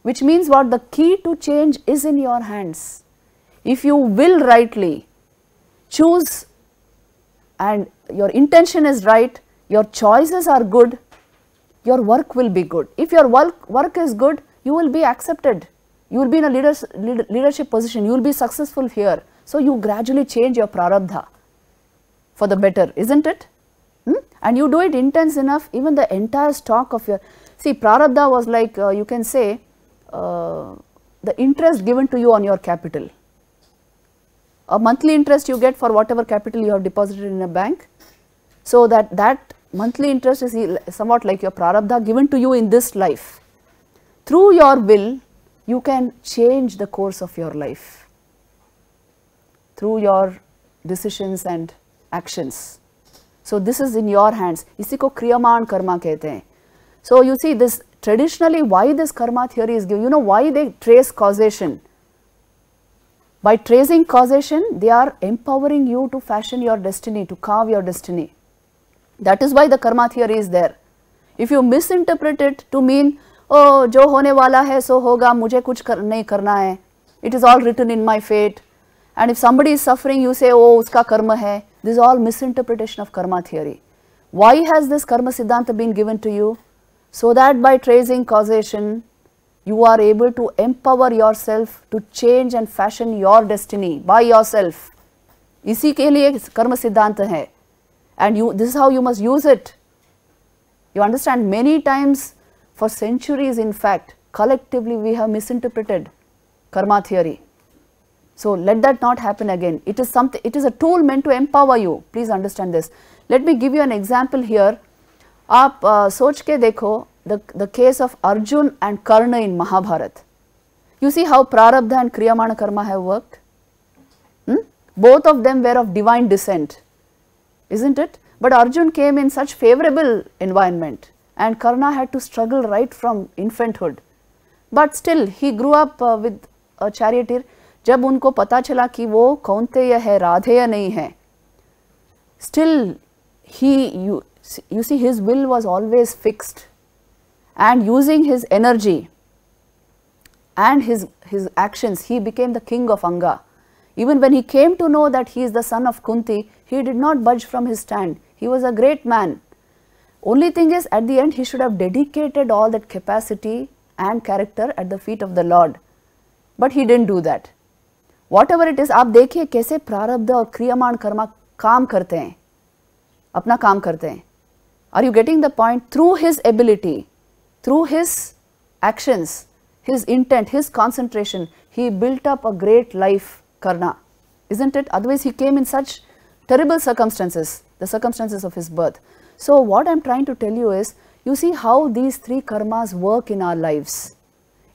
which means what the key to change is in your hands if you will rightly choose and your intention is right your choices are good your work will be good if your work work is good you will be accepted you will be in a leadership position you will be successful here so you gradually change your prarabdha for the better, isn't it? Hmm? And you do it intense enough, even the entire stock of your, see prarabdha was like uh, you can say uh, the interest given to you on your capital. A monthly interest you get for whatever capital you have deposited in a bank. So, that, that monthly interest is somewhat like your prarabdha given to you in this life. Through your will, you can change the course of your life through your decisions and actions. So this is in your hands. इसी को क्रियमाण कर्मा कहते हैं. So you see this traditionally why this karma theory is given. You know why they trace causation. By tracing causation, they are empowering you to fashion your destiny, to carve your destiny. That is why the karma theory is there. If you misinterpret it to mean, oh, जो होने वाला है सो होगा मुझे कुछ कर, नहीं करना है. It is all written in my fate. And if somebody is suffering, you say, oh, उसका कर्म है. This is all misinterpretation of karma theory. Why has this karma siddhanta been given to you? So that by tracing causation, you are able to empower yourself to change and fashion your destiny by yourself. इसी के लिए कर्म सिद्धांत है and you this is how you must use it. You understand many times for centuries in fact collectively we have misinterpreted karma theory. So, let that not happen again. It is something, it is a tool meant to empower you. Please understand this. Let me give you an example here. Aap uh, soch ke dekho the, the case of Arjun and Karna in Mahabharat. You see how Prarabdha and Kriyamana Karma have worked? Hmm? Both of them were of divine descent, isn't it? But Arjun came in such favorable environment and Karna had to struggle right from infanthood. But still he grew up uh, with a charioteer जब उनको पता चला कि वो कौनते है राधे या नहीं है still he you see his will was always fixed and using his energy and his his actions he became the king of Anga even when he came to know that he is the son of Kunti he did not budge from his stand he was a great man only thing is at the end he should have dedicated all that capacity and character at the feet of the lord but he didn't do that whatever it is आप देखिए कैसे प्रारब्ध और क्रियामान कर्मा काम करते हैं अपना काम करते हैं are you getting the point through his ability through his actions his intent his concentration he built up a great life करना isn't it otherwise he came in such terrible circumstances the circumstances of his birth so what I am trying to tell you is you see how these three karmas work in our lives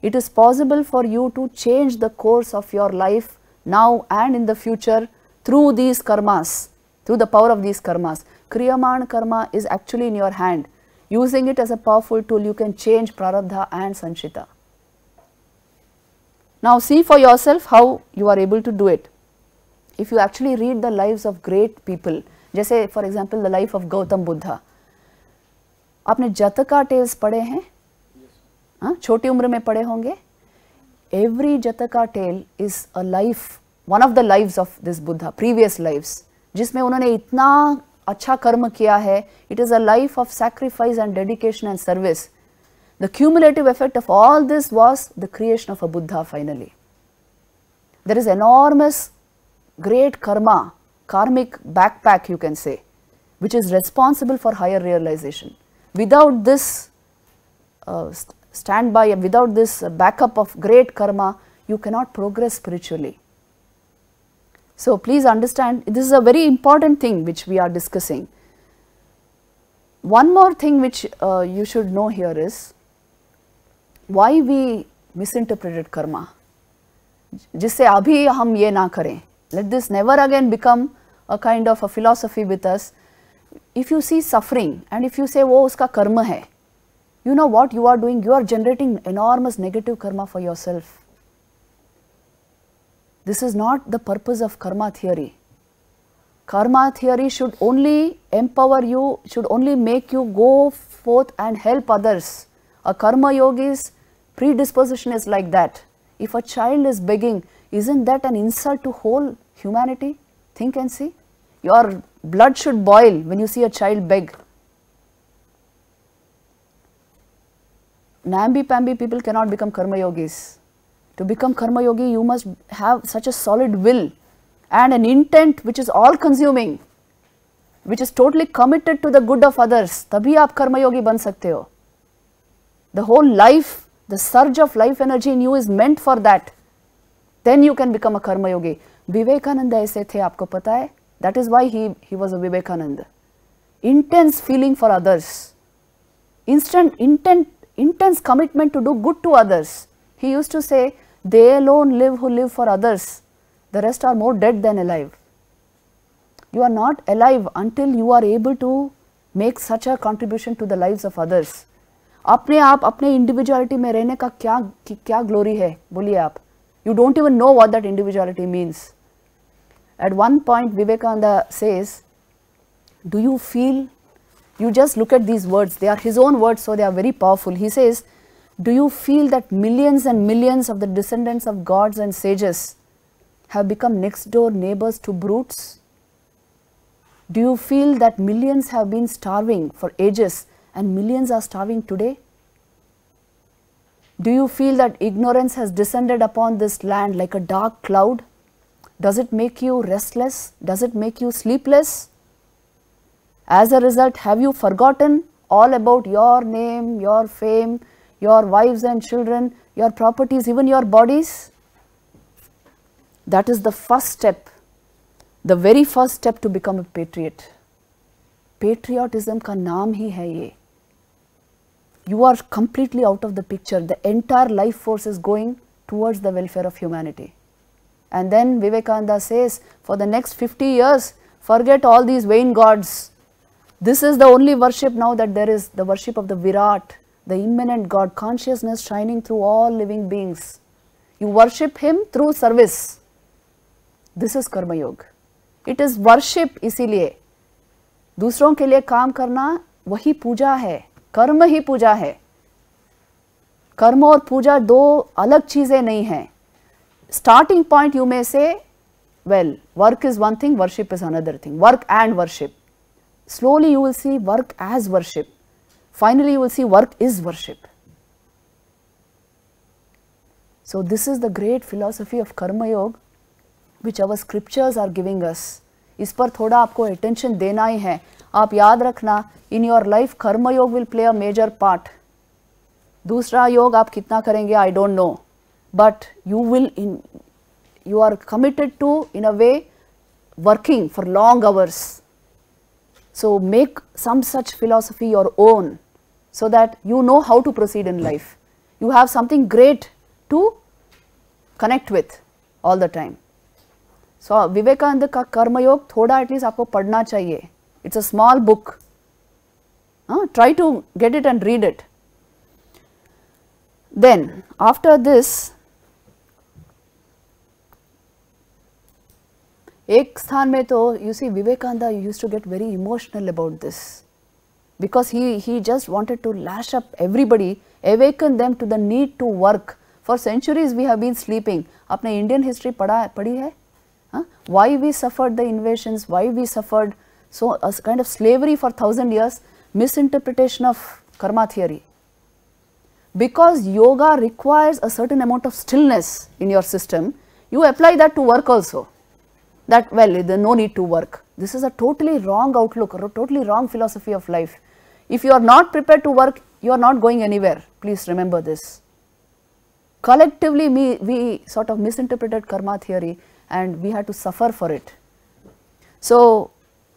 it is possible for you to change the course of your life now and in the future through these karmas, through the power of these karmas. Kriyaman karma is actually in your hand. Using it as a powerful tool, you can change prarabdha and sanchita. Now see for yourself how you are able to do it. If you actually read the lives of great people, जैसे for example the life of Gautam Buddha. आपने जतका tales पढ़े हैं yes. हाँ छोटी उम्र में पढ़े होंगे every jataka tale is a life one of the lives of this buddha previous lives jisme unhone itna acha karma kiya hai it is a life of sacrifice and dedication and service the cumulative effect of all this was the creation of a buddha finally there is enormous great karma karmic backpack you can say which is responsible for higher realization without this uh, standby without this backup of great karma, you cannot progress spiritually. So, please understand this is a very important thing which we are discussing. One more thing which uh, you should know here is why we misinterpreted karma. जिससे "Abhi hum ये na kare." let this never again become a kind of a philosophy with us if you see suffering and if you say वो oh, uska karma hai." you know what you are doing? You are generating enormous negative karma for yourself. This is not the purpose of karma theory. Karma theory should only empower you, should only make you go forth and help others. A karma yogi's predisposition is like that. If a child is begging, isn't that an insult to whole humanity? Think and see. Your blood should boil when you see a child beg. Nambi pamby people cannot become karma yogis. To become karma yogi, you must have such a solid will and an intent which is all-consuming, which is totally committed to the good of others. Tabhi aap karma yogi ban sakte ho. The whole life, the surge of life energy in you is meant for that. Then you can become a karma yogi. Vivekananda ऐसे थे आपको पता है? That is why he he was a Vivekananda. Intense feeling for others. Instant intent intense commitment to do good to others. He used to say, they alone live who live for others, the rest are more dead than alive. You are not alive until you are able to make such a contribution to the lives of others. अपने आप अपने individuality में रहने का क्या क्या glory है बोलिए आप you don't even know what that individuality means at one point Vivekananda says do you feel you just look at these words, they are his own words, so they are very powerful. He says, Do you feel that millions and millions of the descendants of gods and sages have become next door neighbors to brutes? Do you feel that millions have been starving for ages and millions are starving today? Do you feel that ignorance has descended upon this land like a dark cloud? Does it make you restless? Does it make you sleepless? As a result, have you forgotten all about your name, your fame, your wives and children, your properties, even your bodies? That is the first step, the very first step to become a patriot. Patriotism ka naam hi hai ye. You are completely out of the picture. The entire life force is going towards the welfare of humanity. And then Vivekananda says, for the next 50 years, forget all these vain gods, This is the only worship now that there is the worship of the Virat, the immanent God consciousness shining through all living beings. You worship Him through service. This is Karma Yoga. It is worship इसीलिए दूसरों के लिए काम करना वही पूजा है कर्म ही पूजा है कर्म और पूजा दो अलग चीज़ें नहीं हैं starting point you may say well work is one thing worship is another thing work and worship Slowly you will see work as worship. Finally, you will see work is worship. So, this is the great philosophy of Karma Yoga, which our scriptures are giving us. इस पर थोड़ा आपको attention देना ही है आप याद रखना in your life karma yoga will play a major part दूसरा योग आप कितना करेंगे I don't know but you will in you are committed to in a way working for long hours So, make some such philosophy your own so that you know how to proceed in life. You have something great to connect with all the time. So, Vivekananda ka Karma Yog thoda at least aapko padna chahiye. It's a small book. Uh, try to get it and read it. Then after this एक स्थान में you see Vivekananda used to get very emotional about this because he, he just wanted to lash up everybody, awaken them to the need to work. For centuries we have been sleeping. आपने Indian history पढ़ा पढ़ी है? Why we suffered the invasions? Why we suffered so a kind of slavery for thousand years? Misinterpretation of karma theory. Because yoga requires a certain amount of stillness in your system, you apply that to work also that well there no need to work. This is a totally wrong outlook or a totally wrong philosophy of life. If you are not prepared to work, you are not going anywhere. Please remember this. Collectively, we, we sort of misinterpreted karma theory and we had to suffer for it. So,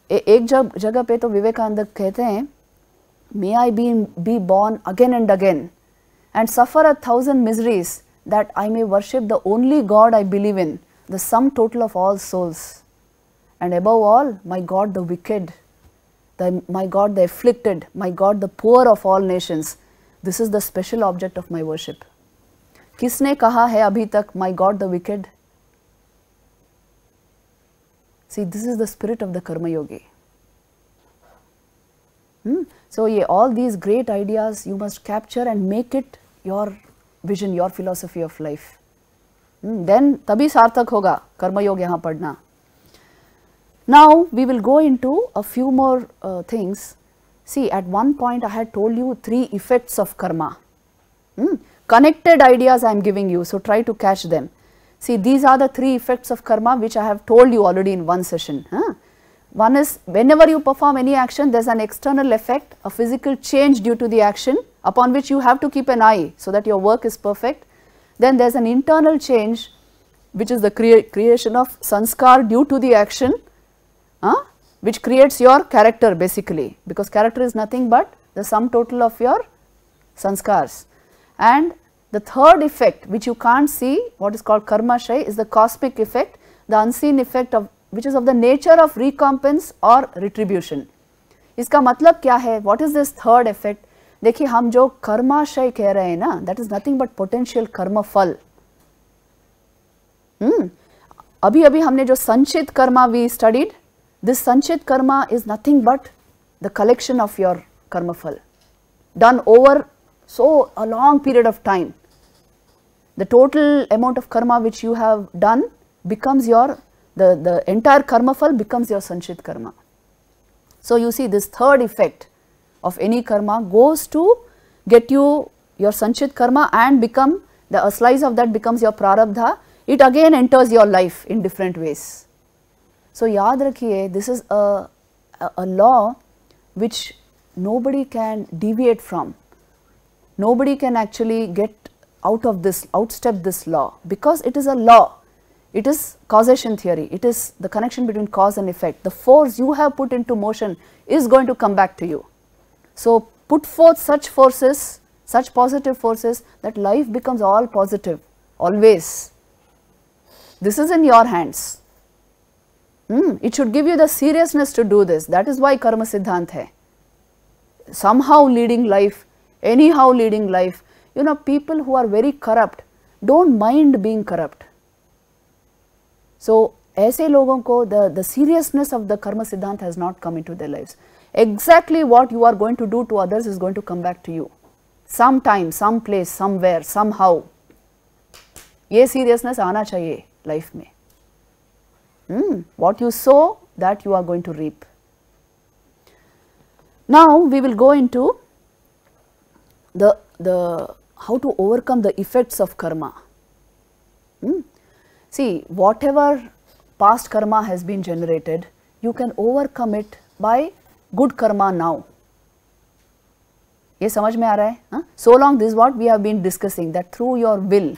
एक जब pe to तो विवेकानंद कहते may I be, be born again and again and suffer a thousand miseries that I may worship the only God I believe in the sum total of all souls, and above all, my God, the wicked, my God, the afflicted, my God, the poor of all nations. This is the special object of my worship. Kisne kaha hai abhi tak, my God, the wicked? See, this is the spirit of the Karma Yogi. Hmm? So, all these great ideas you must capture and make it your vision, your philosophy of life. Hmm, then, तभी सार्थक होगा कर्मयोग यहाँ पढ़ना now we will go into a few more uh, things see at one point i had told you three effects of karma hmm, connected ideas i am giving you so try to catch them see these are the three effects of karma which i have told you already in one session one is whenever you perform any action there is an external effect a physical change due to the action upon which you have to keep an eye so that your work is perfect then there is an internal change which is the crea creation of sanskar due to the action uh, which creates your character basically because character is nothing but the sum total of your sanskars. And the third effect which you can't see what is called karma shai is the cosmic effect, the unseen effect of which is of the nature of recompense or retribution. Iska matlab kya hai? What is this third effect? देखिए हम जो कर्माशय कह रहे हैं ना that is nothing but potential karma phala अभी अभी हमने जो संचित Karma we studied this sanchita Karma is nothing but the collection of your karma phala done over so a long period of time the total amount of karma which you have done becomes your the entire karma phala becomes your sanchita karma so you see this third effect of any karma goes to get you your sanchit karma and become the a slice of that becomes your prarabdha, it again enters your life in different ways. So, yaad rakhiye, this is a, a, a law which nobody can deviate from. Nobody can actually get out of this, outstep this law because it is a law. It is causation theory, it is the connection between cause and effect. The force you have put into motion is going to come back to you. So, put forth such forces, such positive forces that life becomes all positive always. This is in your hands. Hmm, it should give you the seriousness to do this. That is why karma siddhant hai. Somehow leading life, anyhow leading life. You know, people who are very corrupt don't mind being corrupt. So, ऐसे लोगों को the, the seriousness of the karma siddhant has not come into their lives exactly what you are going to do to others is going to come back to you. Sometime, someplace, somewhere, somehow. ये seriousness आना chahiye life में. Hmm, what you sow that you are going to reap. Now we will go into the, the how to overcome the effects of karma. Hmm? See, whatever past karma has been generated, you can overcome it by good karma now. ये समझ में आ रहा है huh? so long this is what we have been discussing that through your will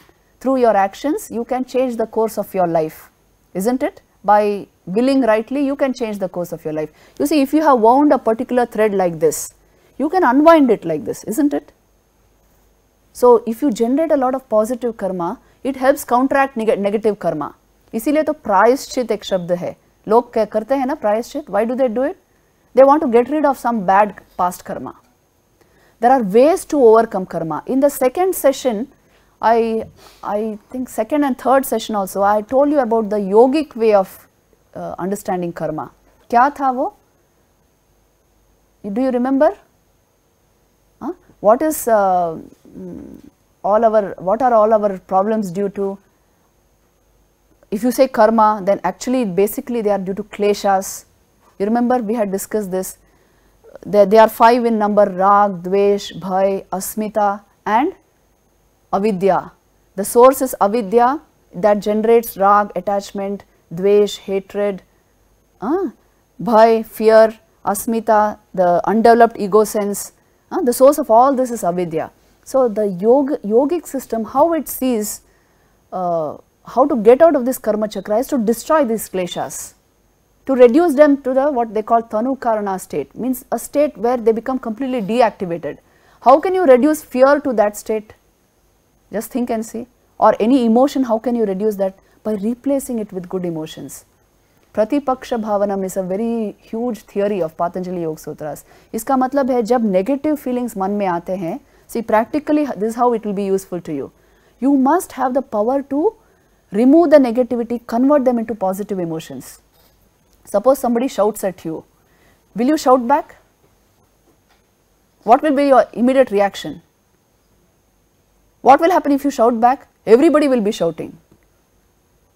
through your actions you can change the course of your life isn't it by willing rightly you can change the course of your life you see if you have wound a particular thread like this you can unwind it like this isn't it so if you generate a lot of positive karma it helps counteract negative karma इसीलिए तो प्रायश्चित एक शब्द है लोग करते हैं Why do they do it? They want to get rid of some bad past karma. There are ways to overcome karma. In the second session, I, I think second and third session also, I told you about the yogic way of uh, understanding karma. Kya tha wo? Do you remember? Huh? What is uh, mm, all our, what are all our problems due to? If you say karma, then actually basically they are due to kleshas, you remember we had discussed this. There, there are five in number Rag, Dvesh, Bhay, Asmita and Avidya. The source is Avidya that generates Rag, attachment, Dvesh, hatred, uh, ah, Bhay, fear, Asmita, the undeveloped ego sense. Uh, the source of all this is Avidya. So, the yoga, yogic system how it sees uh, how to get out of this karma chakra is to destroy these kleshas to reduce them to the what they call Tanu Karana state, means a state where they become completely deactivated. How can you reduce fear to that state? Just think and see. Or any emotion, how can you reduce that? By replacing it with good emotions. Pratipaksha Bhavanam is a very huge theory of Patanjali Yoga Sutras. Iska matlab hai, jab negative feelings man mein aate see practically this is how it will be useful to you. You must have the power to remove the negativity, convert them into positive emotions. Suppose somebody shouts at you, will you shout back? What will be your immediate reaction? What will happen if you shout back? Everybody will be shouting.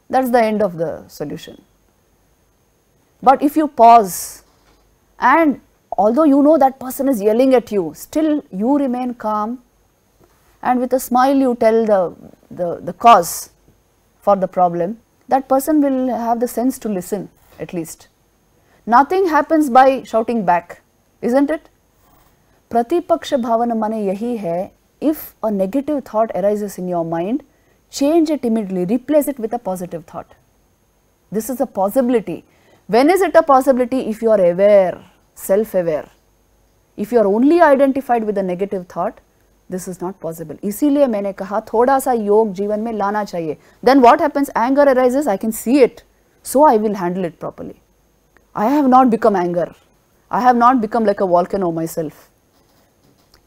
That is the end of the solution. But if you pause and although you know that person is yelling at you, still you remain calm and with a smile you tell the, the, the cause for the problem, that person will have the sense to listen at least. Nothing happens by shouting back, isn't it? Pratipaksha bhavana mane yahi hai, if a negative thought arises in your mind, change it immediately, replace it with a positive thought. This is a possibility. When is it a possibility? If you are aware, self-aware. If you are only identified with a negative thought, this is not possible. इसीलिए मैंने कहा थोड़ा सा योग जीवन में लाना चाहिए Then what happens? Anger arises, I can see it so I will handle it properly. I have not become anger. I have not become like a volcano myself.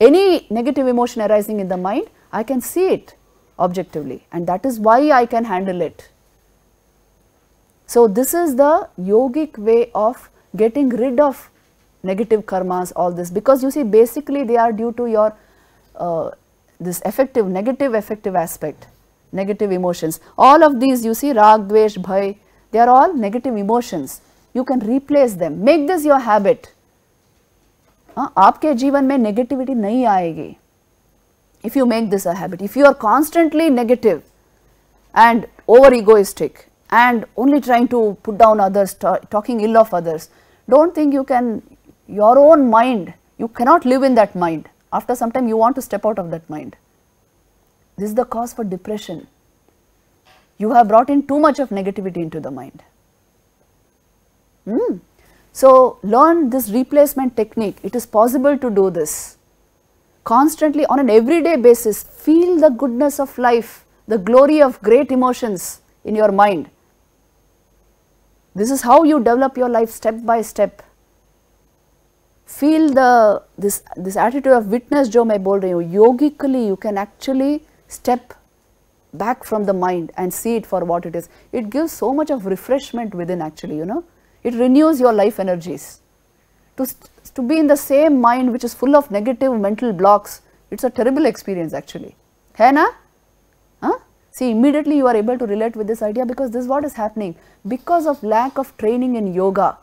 Any negative emotion arising in the mind, I can see it objectively and that is why I can handle it. So, this is the yogic way of getting rid of negative karmas all this because you see basically they are due to your uh, this effective negative effective aspect negative emotions all of these you see rag dvesh bhay they are all negative emotions. You can replace them. Make this your habit. आपके जीवन में negativity नहीं आएगी if you make this a habit. If you are constantly negative and over egoistic and only trying to put down others, talking ill of others, don't think you can, your own mind, you cannot live in that mind. After some time, you want to step out of that mind. This is the cause for depression you have brought in too much of negativity into the mind. Hmm. So, learn this replacement technique, it is possible to do this. Constantly on an everyday basis, feel the goodness of life, the glory of great emotions in your mind. This is how you develop your life step by step. Feel the this this attitude of witness, jo main bol rahi Yogically, you can actually step back from the mind and see it for what it is. It gives so much of refreshment within actually, you know. It renews your life energies. To, to be in the same mind which is full of negative mental blocks, it's a terrible experience actually. Hai na? Huh? See, immediately you are able to relate with this idea because this is what is happening. Because of lack of training in yoga,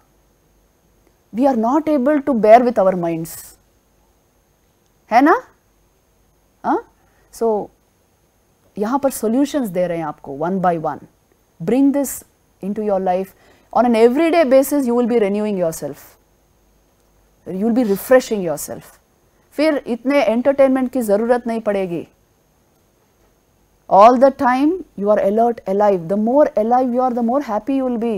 we are not able to bear with our minds. Hai na? Huh? So, यहाँ पर solutions दे रहे हैं आपको one by one bring this into your on an everyday basis you will be renewing yourself you will be refreshing yourself फिर इतने entertainment की ज़रूरत नहीं पड़ेगी all the time you are alert alive the more alive you are the more happy you will be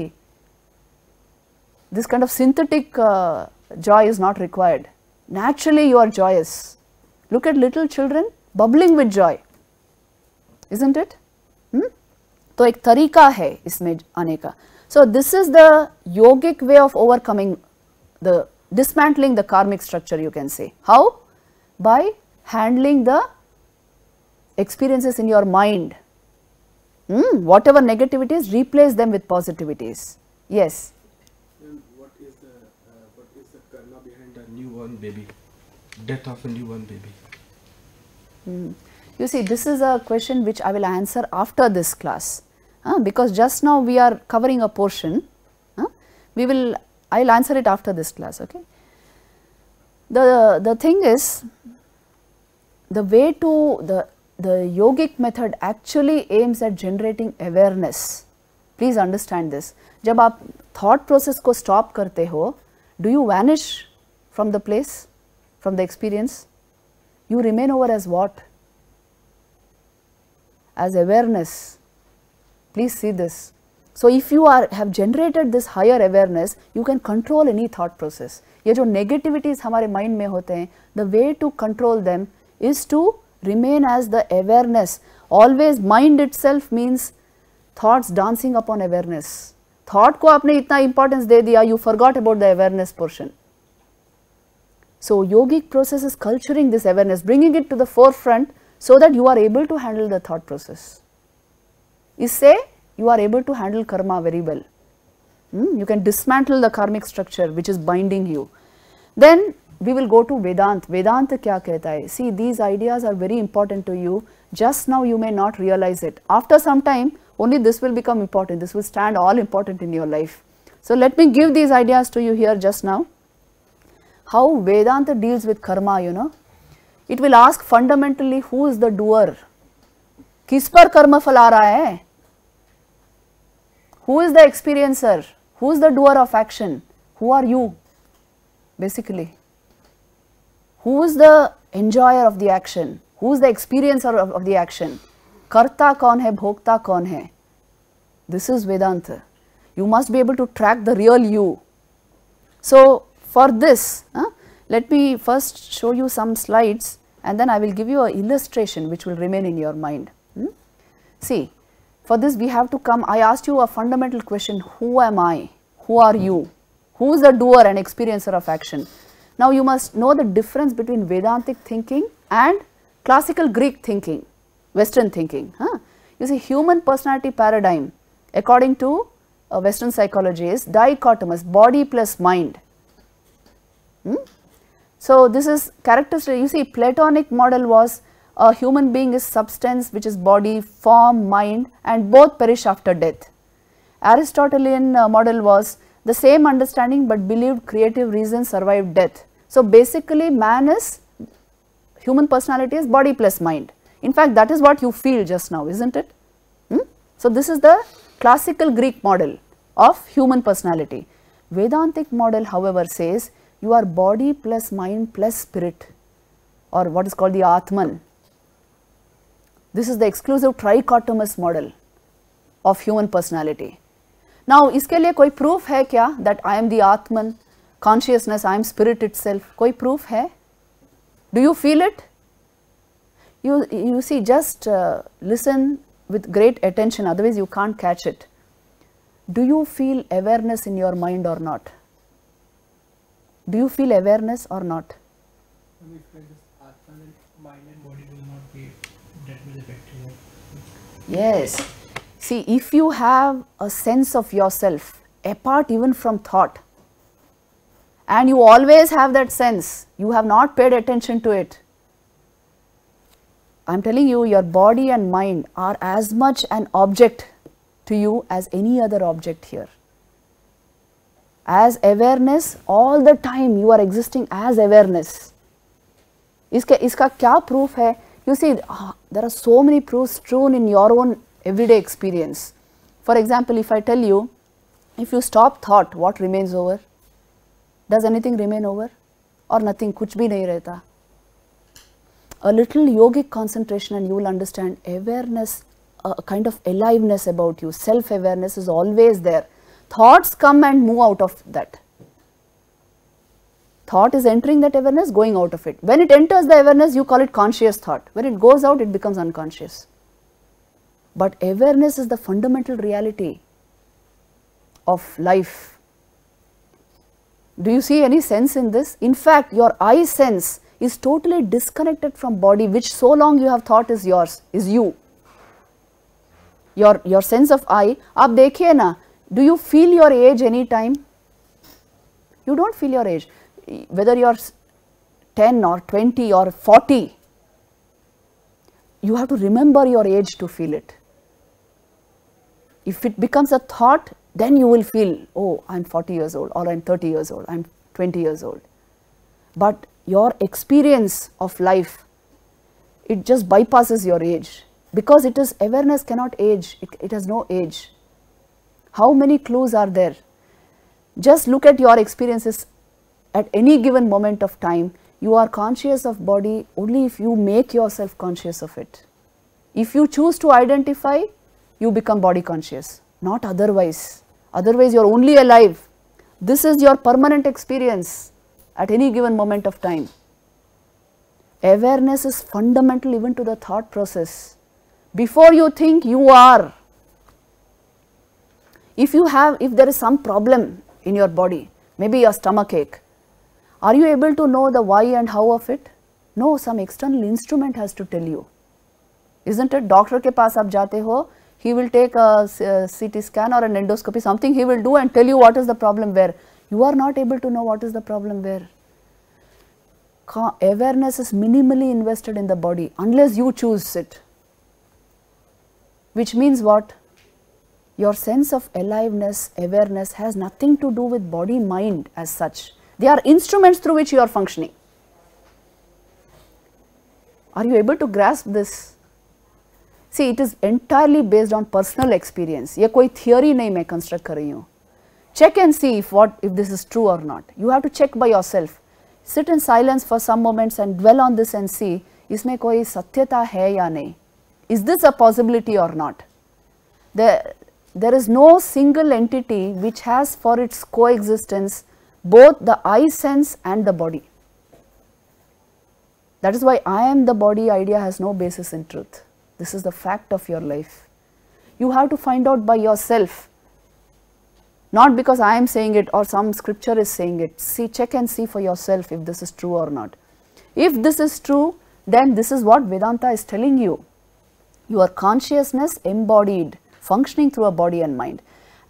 this kind of synthetic uh, joy is not required naturally you are joyous look at little children bubbling with joy isn't it? So, hmm? तो एक तरीका है इसमें आने का so this is the yogic way of overcoming the dismantling the karmic structure you can say. How? By handling the experiences in your mind. Hmm? Whatever negativity is, replace them with positivities. Yes. And uh, what is the karma behind the one baby? Death of a new one baby. Hmm. You see this is a question which I will answer after this class uh, because just now we are covering a portion, uh, we will I will answer it after this class. Okay. The, the thing is the way to the, the yogic method actually aims at generating awareness. Please understand this. जब आप thought process ko stop karte ho, do you vanish from the place, from the experience? You remain over as what? as awareness. Please see this. So, if you are have generated this higher awareness, you can control any thought process. ये जो negativities hamare mind में the way to control them is to remain as the awareness. Always mind itself means thoughts dancing upon awareness. Thought ko apne itna importance de diya. you forgot about the awareness portion. So, yogic process is culturing this awareness, bringing it to the forefront so that you are able to handle the thought process. You say you are able to handle karma very well. Hmm? You can dismantle the karmic structure which is binding you. Then we will go to Vedant. Vedant kya kehta hai? See, these ideas are very important to you. Just now you may not realize it. After some time, only this will become important. This will stand all important in your life. So let me give these ideas to you here just now. How Vedanta deals with karma, you know, it will ask fundamentally who is the doer kispar par karma phala raha hai who is the experiencer who is the doer of action who are you basically who is the enjoyer of the action who is the experiencer of, the action karta kaun hai bhokta kaun hai this is vedanta you must be able to track the real you so for this let me first show you some slides and then I will give you an illustration which will remain in your mind. Hmm? See, for this we have to come, I asked you a fundamental question, who am I? Who are you? Who is the doer and experiencer of action? Now you must know the difference between Vedantic thinking and classical Greek thinking, Western thinking. Huh? You see human personality paradigm according to a uh, Western psychology is dichotomous, body plus mind. Hmm? So, this is characteristic you see Platonic model was a human being is substance which is body, form, mind and both perish after death. Aristotelian uh, model was the same understanding but believed creative reason survived death. So, basically man is human personality is body plus mind. In fact, that is what you feel just now, is not it? Hmm? So, this is the classical Greek model of human personality. Vedantic model however says you are body plus mind plus spirit or what is called the Atman. This is the exclusive trichotomous model of human personality. Now is there any proof है that I am the Atman, consciousness, I am spirit itself, any proof है? Do you feel it? You, you see just uh, listen with great attention otherwise you can't catch it. Do you feel awareness in your mind or not? Do you feel awareness or not? Yes. See, if you have a sense of yourself, apart even from thought, and you always have that sense, you have not paid attention to it. I am telling you, your body and mind are as much an object to you as any other object here as awareness all the time you are existing as awareness. इसके इसका क्या proof है? You see ah, there are so many proofs strewn in your own everyday experience. For example, if I tell you, if you stop thought, what remains over? Does anything remain over? Or nothing, कुछ भी नहीं रहता. A little yogic concentration and you will understand awareness, a kind of aliveness about you, self-awareness is always there thoughts come and move out of that. Thought is entering that awareness, going out of it. When it enters the awareness, you call it conscious thought. When it goes out, it becomes unconscious. But awareness is the fundamental reality of life. Do you see any sense in this? In fact, your eye sense is totally disconnected from body which so long you have thought is yours, is you. Your, your sense of I, आप देखिए ना do you feel your age any time? You do not feel your age, whether you are 10 or 20 or 40, you have to remember your age to feel it. If it becomes a thought, then you will feel, oh, I am 40 years old or I am 30 years old, I am 20 years old. But your experience of life, it just bypasses your age because it is awareness cannot age, it, it has no age. How many clues are there? Just look at your experiences at any given moment of time. You are conscious of body only if you make yourself conscious of it. If you choose to identify, you become body conscious, not otherwise. Otherwise, you are only alive. This is your permanent experience at any given moment of time. Awareness is fundamental even to the thought process. Before you think, you are. If you have, if there is some problem in your body, maybe your stomach ache, are you able to know the why and how of it? No, some external instrument has to tell you. Isn't it? Doctor ke paas aap jate ho, he will take a, CT scan or an endoscopy, something he will do and tell you what is the problem where. You are not able to know what is the problem where. awareness is minimally invested in the body unless you choose it. Which means what? your sense of aliveness, awareness has nothing to do with body mind as such. They are instruments through which you are functioning. Are you able to grasp this? See, it is entirely based on personal experience. ये कोई theory नहीं मैं construct कर रही हूँ. Check and see if what if this is true or not. You have to check by yourself. Sit in silence for some moments and dwell on this and see इसमें कोई सत्यता है या नहीं. Is this a possibility or not? The there is no single entity which has for its coexistence both the I sense and the body. That is why I am the body idea has no basis in truth. This is the fact of your life. You have to find out by yourself, not because I am saying it or some scripture is saying it. See, check and see for yourself if this is true or not. If this is true, then this is what Vedanta is telling you. Your consciousness embodied functioning through a body and mind.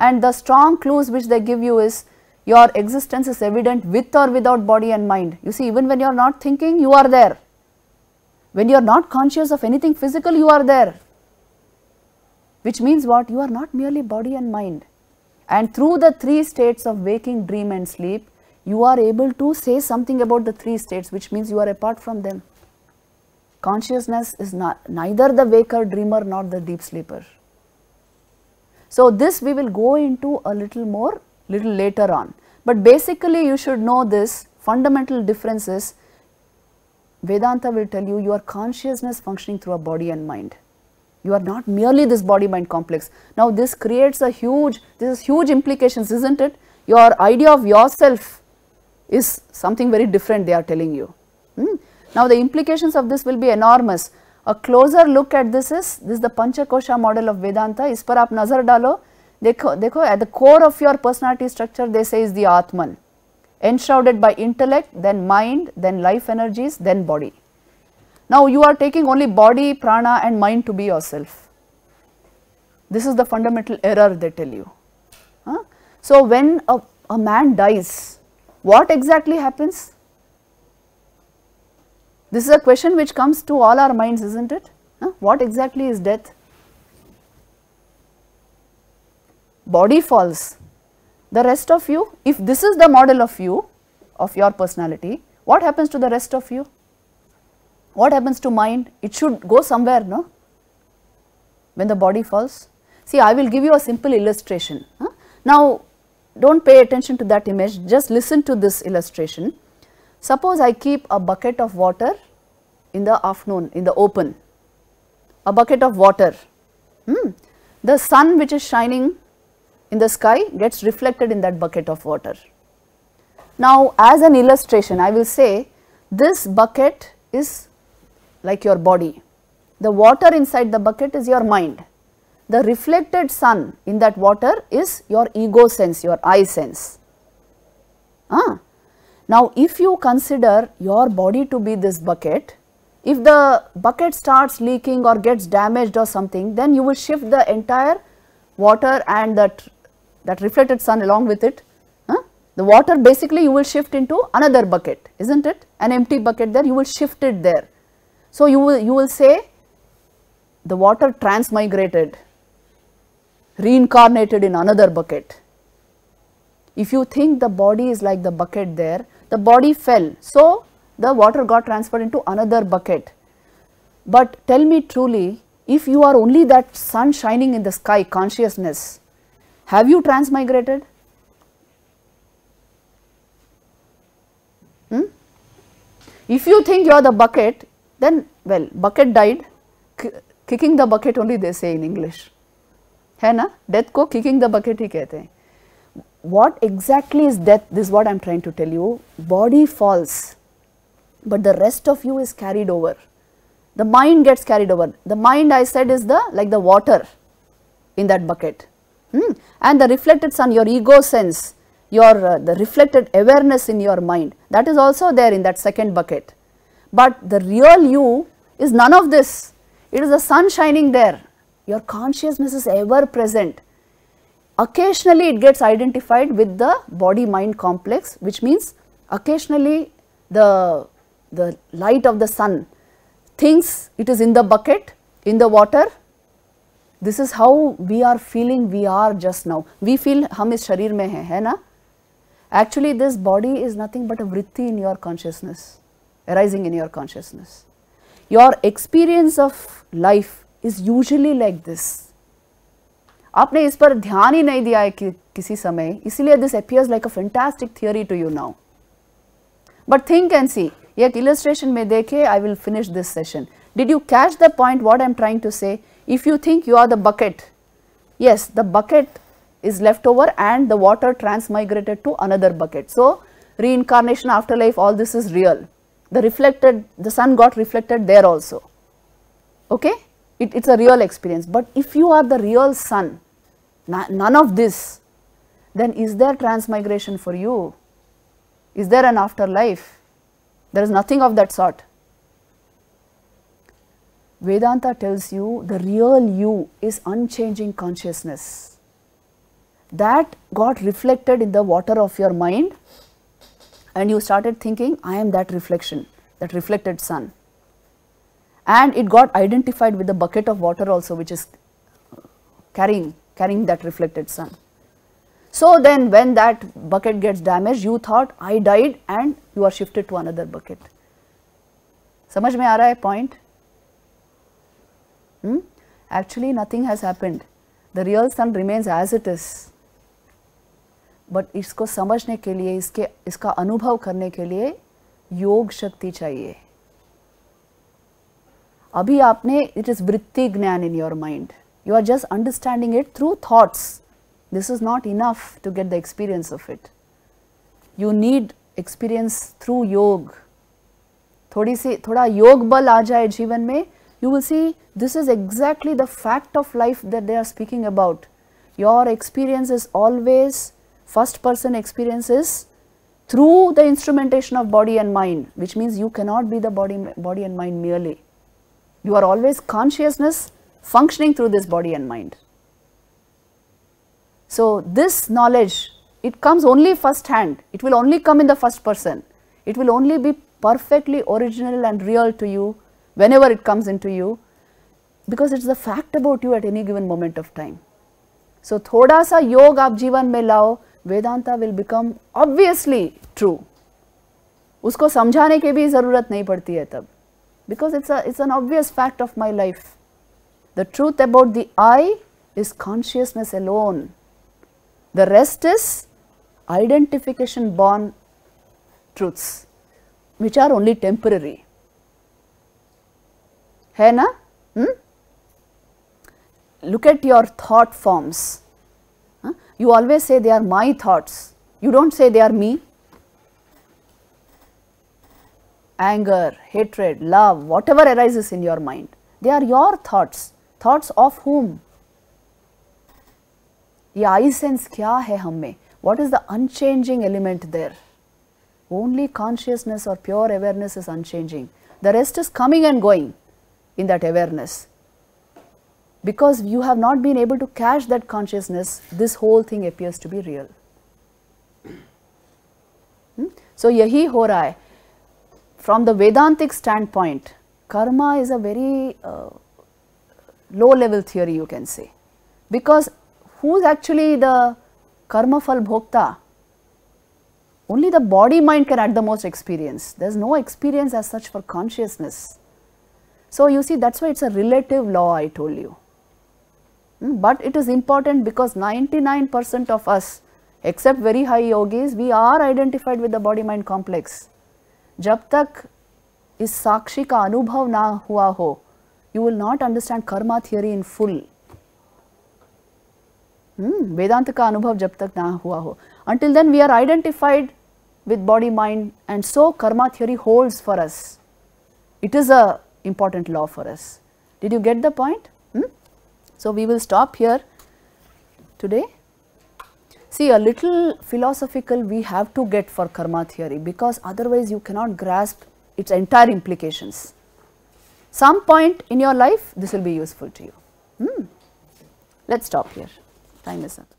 And the strong clues which they give you is your existence is evident with or without body and mind. You see, even when you are not thinking, you are there. When you are not conscious of anything physical, you are there. Which means what? You are not merely body and mind. And through the three states of waking, dream and sleep, you are able to say something about the three states, which means you are apart from them. Consciousness is not, neither the waker, dreamer nor the deep sleeper. So, this we will go into a little more little later on, but basically you should know this fundamental difference is Vedanta will tell you your consciousness functioning through a body and mind. You are not merely this body mind complex. Now this creates a huge, this is huge implications isn't it? Your idea of yourself is something very different they are telling you. Hmm? Now the implications of this will be enormous. A closer look at this is, this is the Panchakosha model of Vedanta, is par aap nazar dalo, dekho, dekho, at the core of your personality structure they say is the Atman, enshrouded by intellect, then mind, then life energies, then body. Now you are taking only body, prana and mind to be yourself. This is the fundamental error they tell you. Huh? So when a, a man dies, what exactly happens? This is a question which comes to all our minds, isn't it? Huh? What exactly is death? Body falls. The rest of you, if this is the model of you, of your personality, what happens to the rest of you? What happens to mind? It should go somewhere, no? When the body falls. See, I will give you a simple illustration. Huh? Now, do not pay attention to that image, just listen to this illustration. Suppose I keep a bucket of water in the afternoon in the open, a bucket of water. Hmm. The sun which is shining in the sky gets reflected in that bucket of water. Now, as an illustration, I will say this bucket is like your body. The water inside the bucket is your mind. The reflected sun in that water is your ego sense, your eye sense. Ah, now, if you consider your body to be this bucket, if the bucket starts leaking or gets damaged or something, then you will shift the entire water and that, that reflected sun along with it. Huh? The water basically you will shift into another bucket, is not it? An empty bucket there, you will shift it there. So, you will, you will say the water transmigrated, reincarnated in another bucket. If you think the body is like the bucket there, the body fell. So, the water got transferred into another bucket. But tell me truly, if you are only that sun shining in the sky consciousness, have you transmigrated? Hmm? If you think you are the bucket, then well, bucket died, kicking the bucket only they say in English. है ना death को kicking the bucket ही कहते हैं what exactly is death this is what I am trying to tell you body falls but the rest of you is carried over the mind gets carried over the mind I said is the like the water in that bucket hmm? and the reflected sun your ego sense your uh, the reflected awareness in your mind that is also there in that second bucket but the real you is none of this it is the sun shining there your consciousness is ever present Occasionally it gets identified with the body mind complex which means occasionally the, the light of the sun thinks it is in the bucket, in the water. This is how we are feeling we are just now. We feel hum is sharir mein hai, hai na? Actually this body is nothing but a vritti in your consciousness, arising in your consciousness. Your experience of life is usually like this आपने इस पर ध्यान ही नहीं दिया है कि, किसी समय इसलिए this appears like a fantastic theory to you now but think and see एक इलस्ट्रेशन में देखे I will finish this session did you catch the point what I am trying to say? If you think you are the bucket, yes, the bucket is left over and the water transmigrated to another bucket. So, reincarnation, afterlife, all this is real. The reflected, the sun got reflected there also. Okay? It, it's a real experience. But if you are the real sun, none of this, then is there transmigration for you? Is there an afterlife? There is nothing of that sort. Vedanta tells you the real you is unchanging consciousness. That got reflected in the water of your mind and you started thinking, I am that reflection, that reflected sun and it got identified with the bucket of water also which is carrying, carrying that reflected sun. So then when that bucket gets damaged, you thought I died and you are shifted to another bucket. Samaj mein aa raha hai point? Hmm? Actually nothing has happened. The real sun remains as it is. But इसको समझने के लिए इसके इसका अनुभव करने के लिए योग शक्ति चाहिए Abhi aapne, it is vritti gnan in your mind. You are just understanding it through thoughts. This is not enough to get the experience of it. You need experience through yoga. थोड़ी सी थोड़ा योग बल आ जाए जीवन में you will see this is exactly the fact of life that they are speaking about. Your experience is always first person experience is through the instrumentation of body and mind which means you cannot be the body, body and mind merely. You are always consciousness functioning through this body and mind. So this knowledge, it comes only first hand. It will only come in the first person. It will only be perfectly original and real to you whenever it comes into you because it's the fact about you at any given moment of time. So thoda sa yog aap jivan mein lao, Vedanta will become obviously true. Usko समझाने ke bhi zarurat nahi padti hai tab because it's a it's an obvious fact of my life. The truth about the I is consciousness alone. The rest is identification born truths which are only temporary. Hai na? Hmm? Look at your thought forms. Huh? You always say they are my thoughts. You don't say they are me. anger, hatred, love, whatever arises in your mind, they are your thoughts. Thoughts of whom? ये I sense what is the unchanging element there? Only consciousness or pure awareness is unchanging. The rest is coming and going in that awareness. Because you have not been able to catch that consciousness, this whole thing appears to be real. Hmm? So, yahi ho raha hai from the Vedantic standpoint, karma is a very uh, low level theory you can say, because who is actually the karma phal bhokta? Only the body mind can at the most experience, there is no experience as such for consciousness. So, you see that is why it is a relative law I told you, mm, but it is important because 99 percent of us except very high yogis we are identified with the body mind complex जब तक इस साक्षी का अनुभव ना हुआ हो you will not understand karma theory in full Vedanta का अनुभव जब तक ना हुआ हो until then we are identified with body mind and so karma theory hold for us it is a important law for us did you get the point so we will stop here today See, a little philosophical we have to get for karma theory because otherwise you cannot grasp its entire implications. Some point in your life, this will be useful to you. Hmm. Let us stop here. Time is up.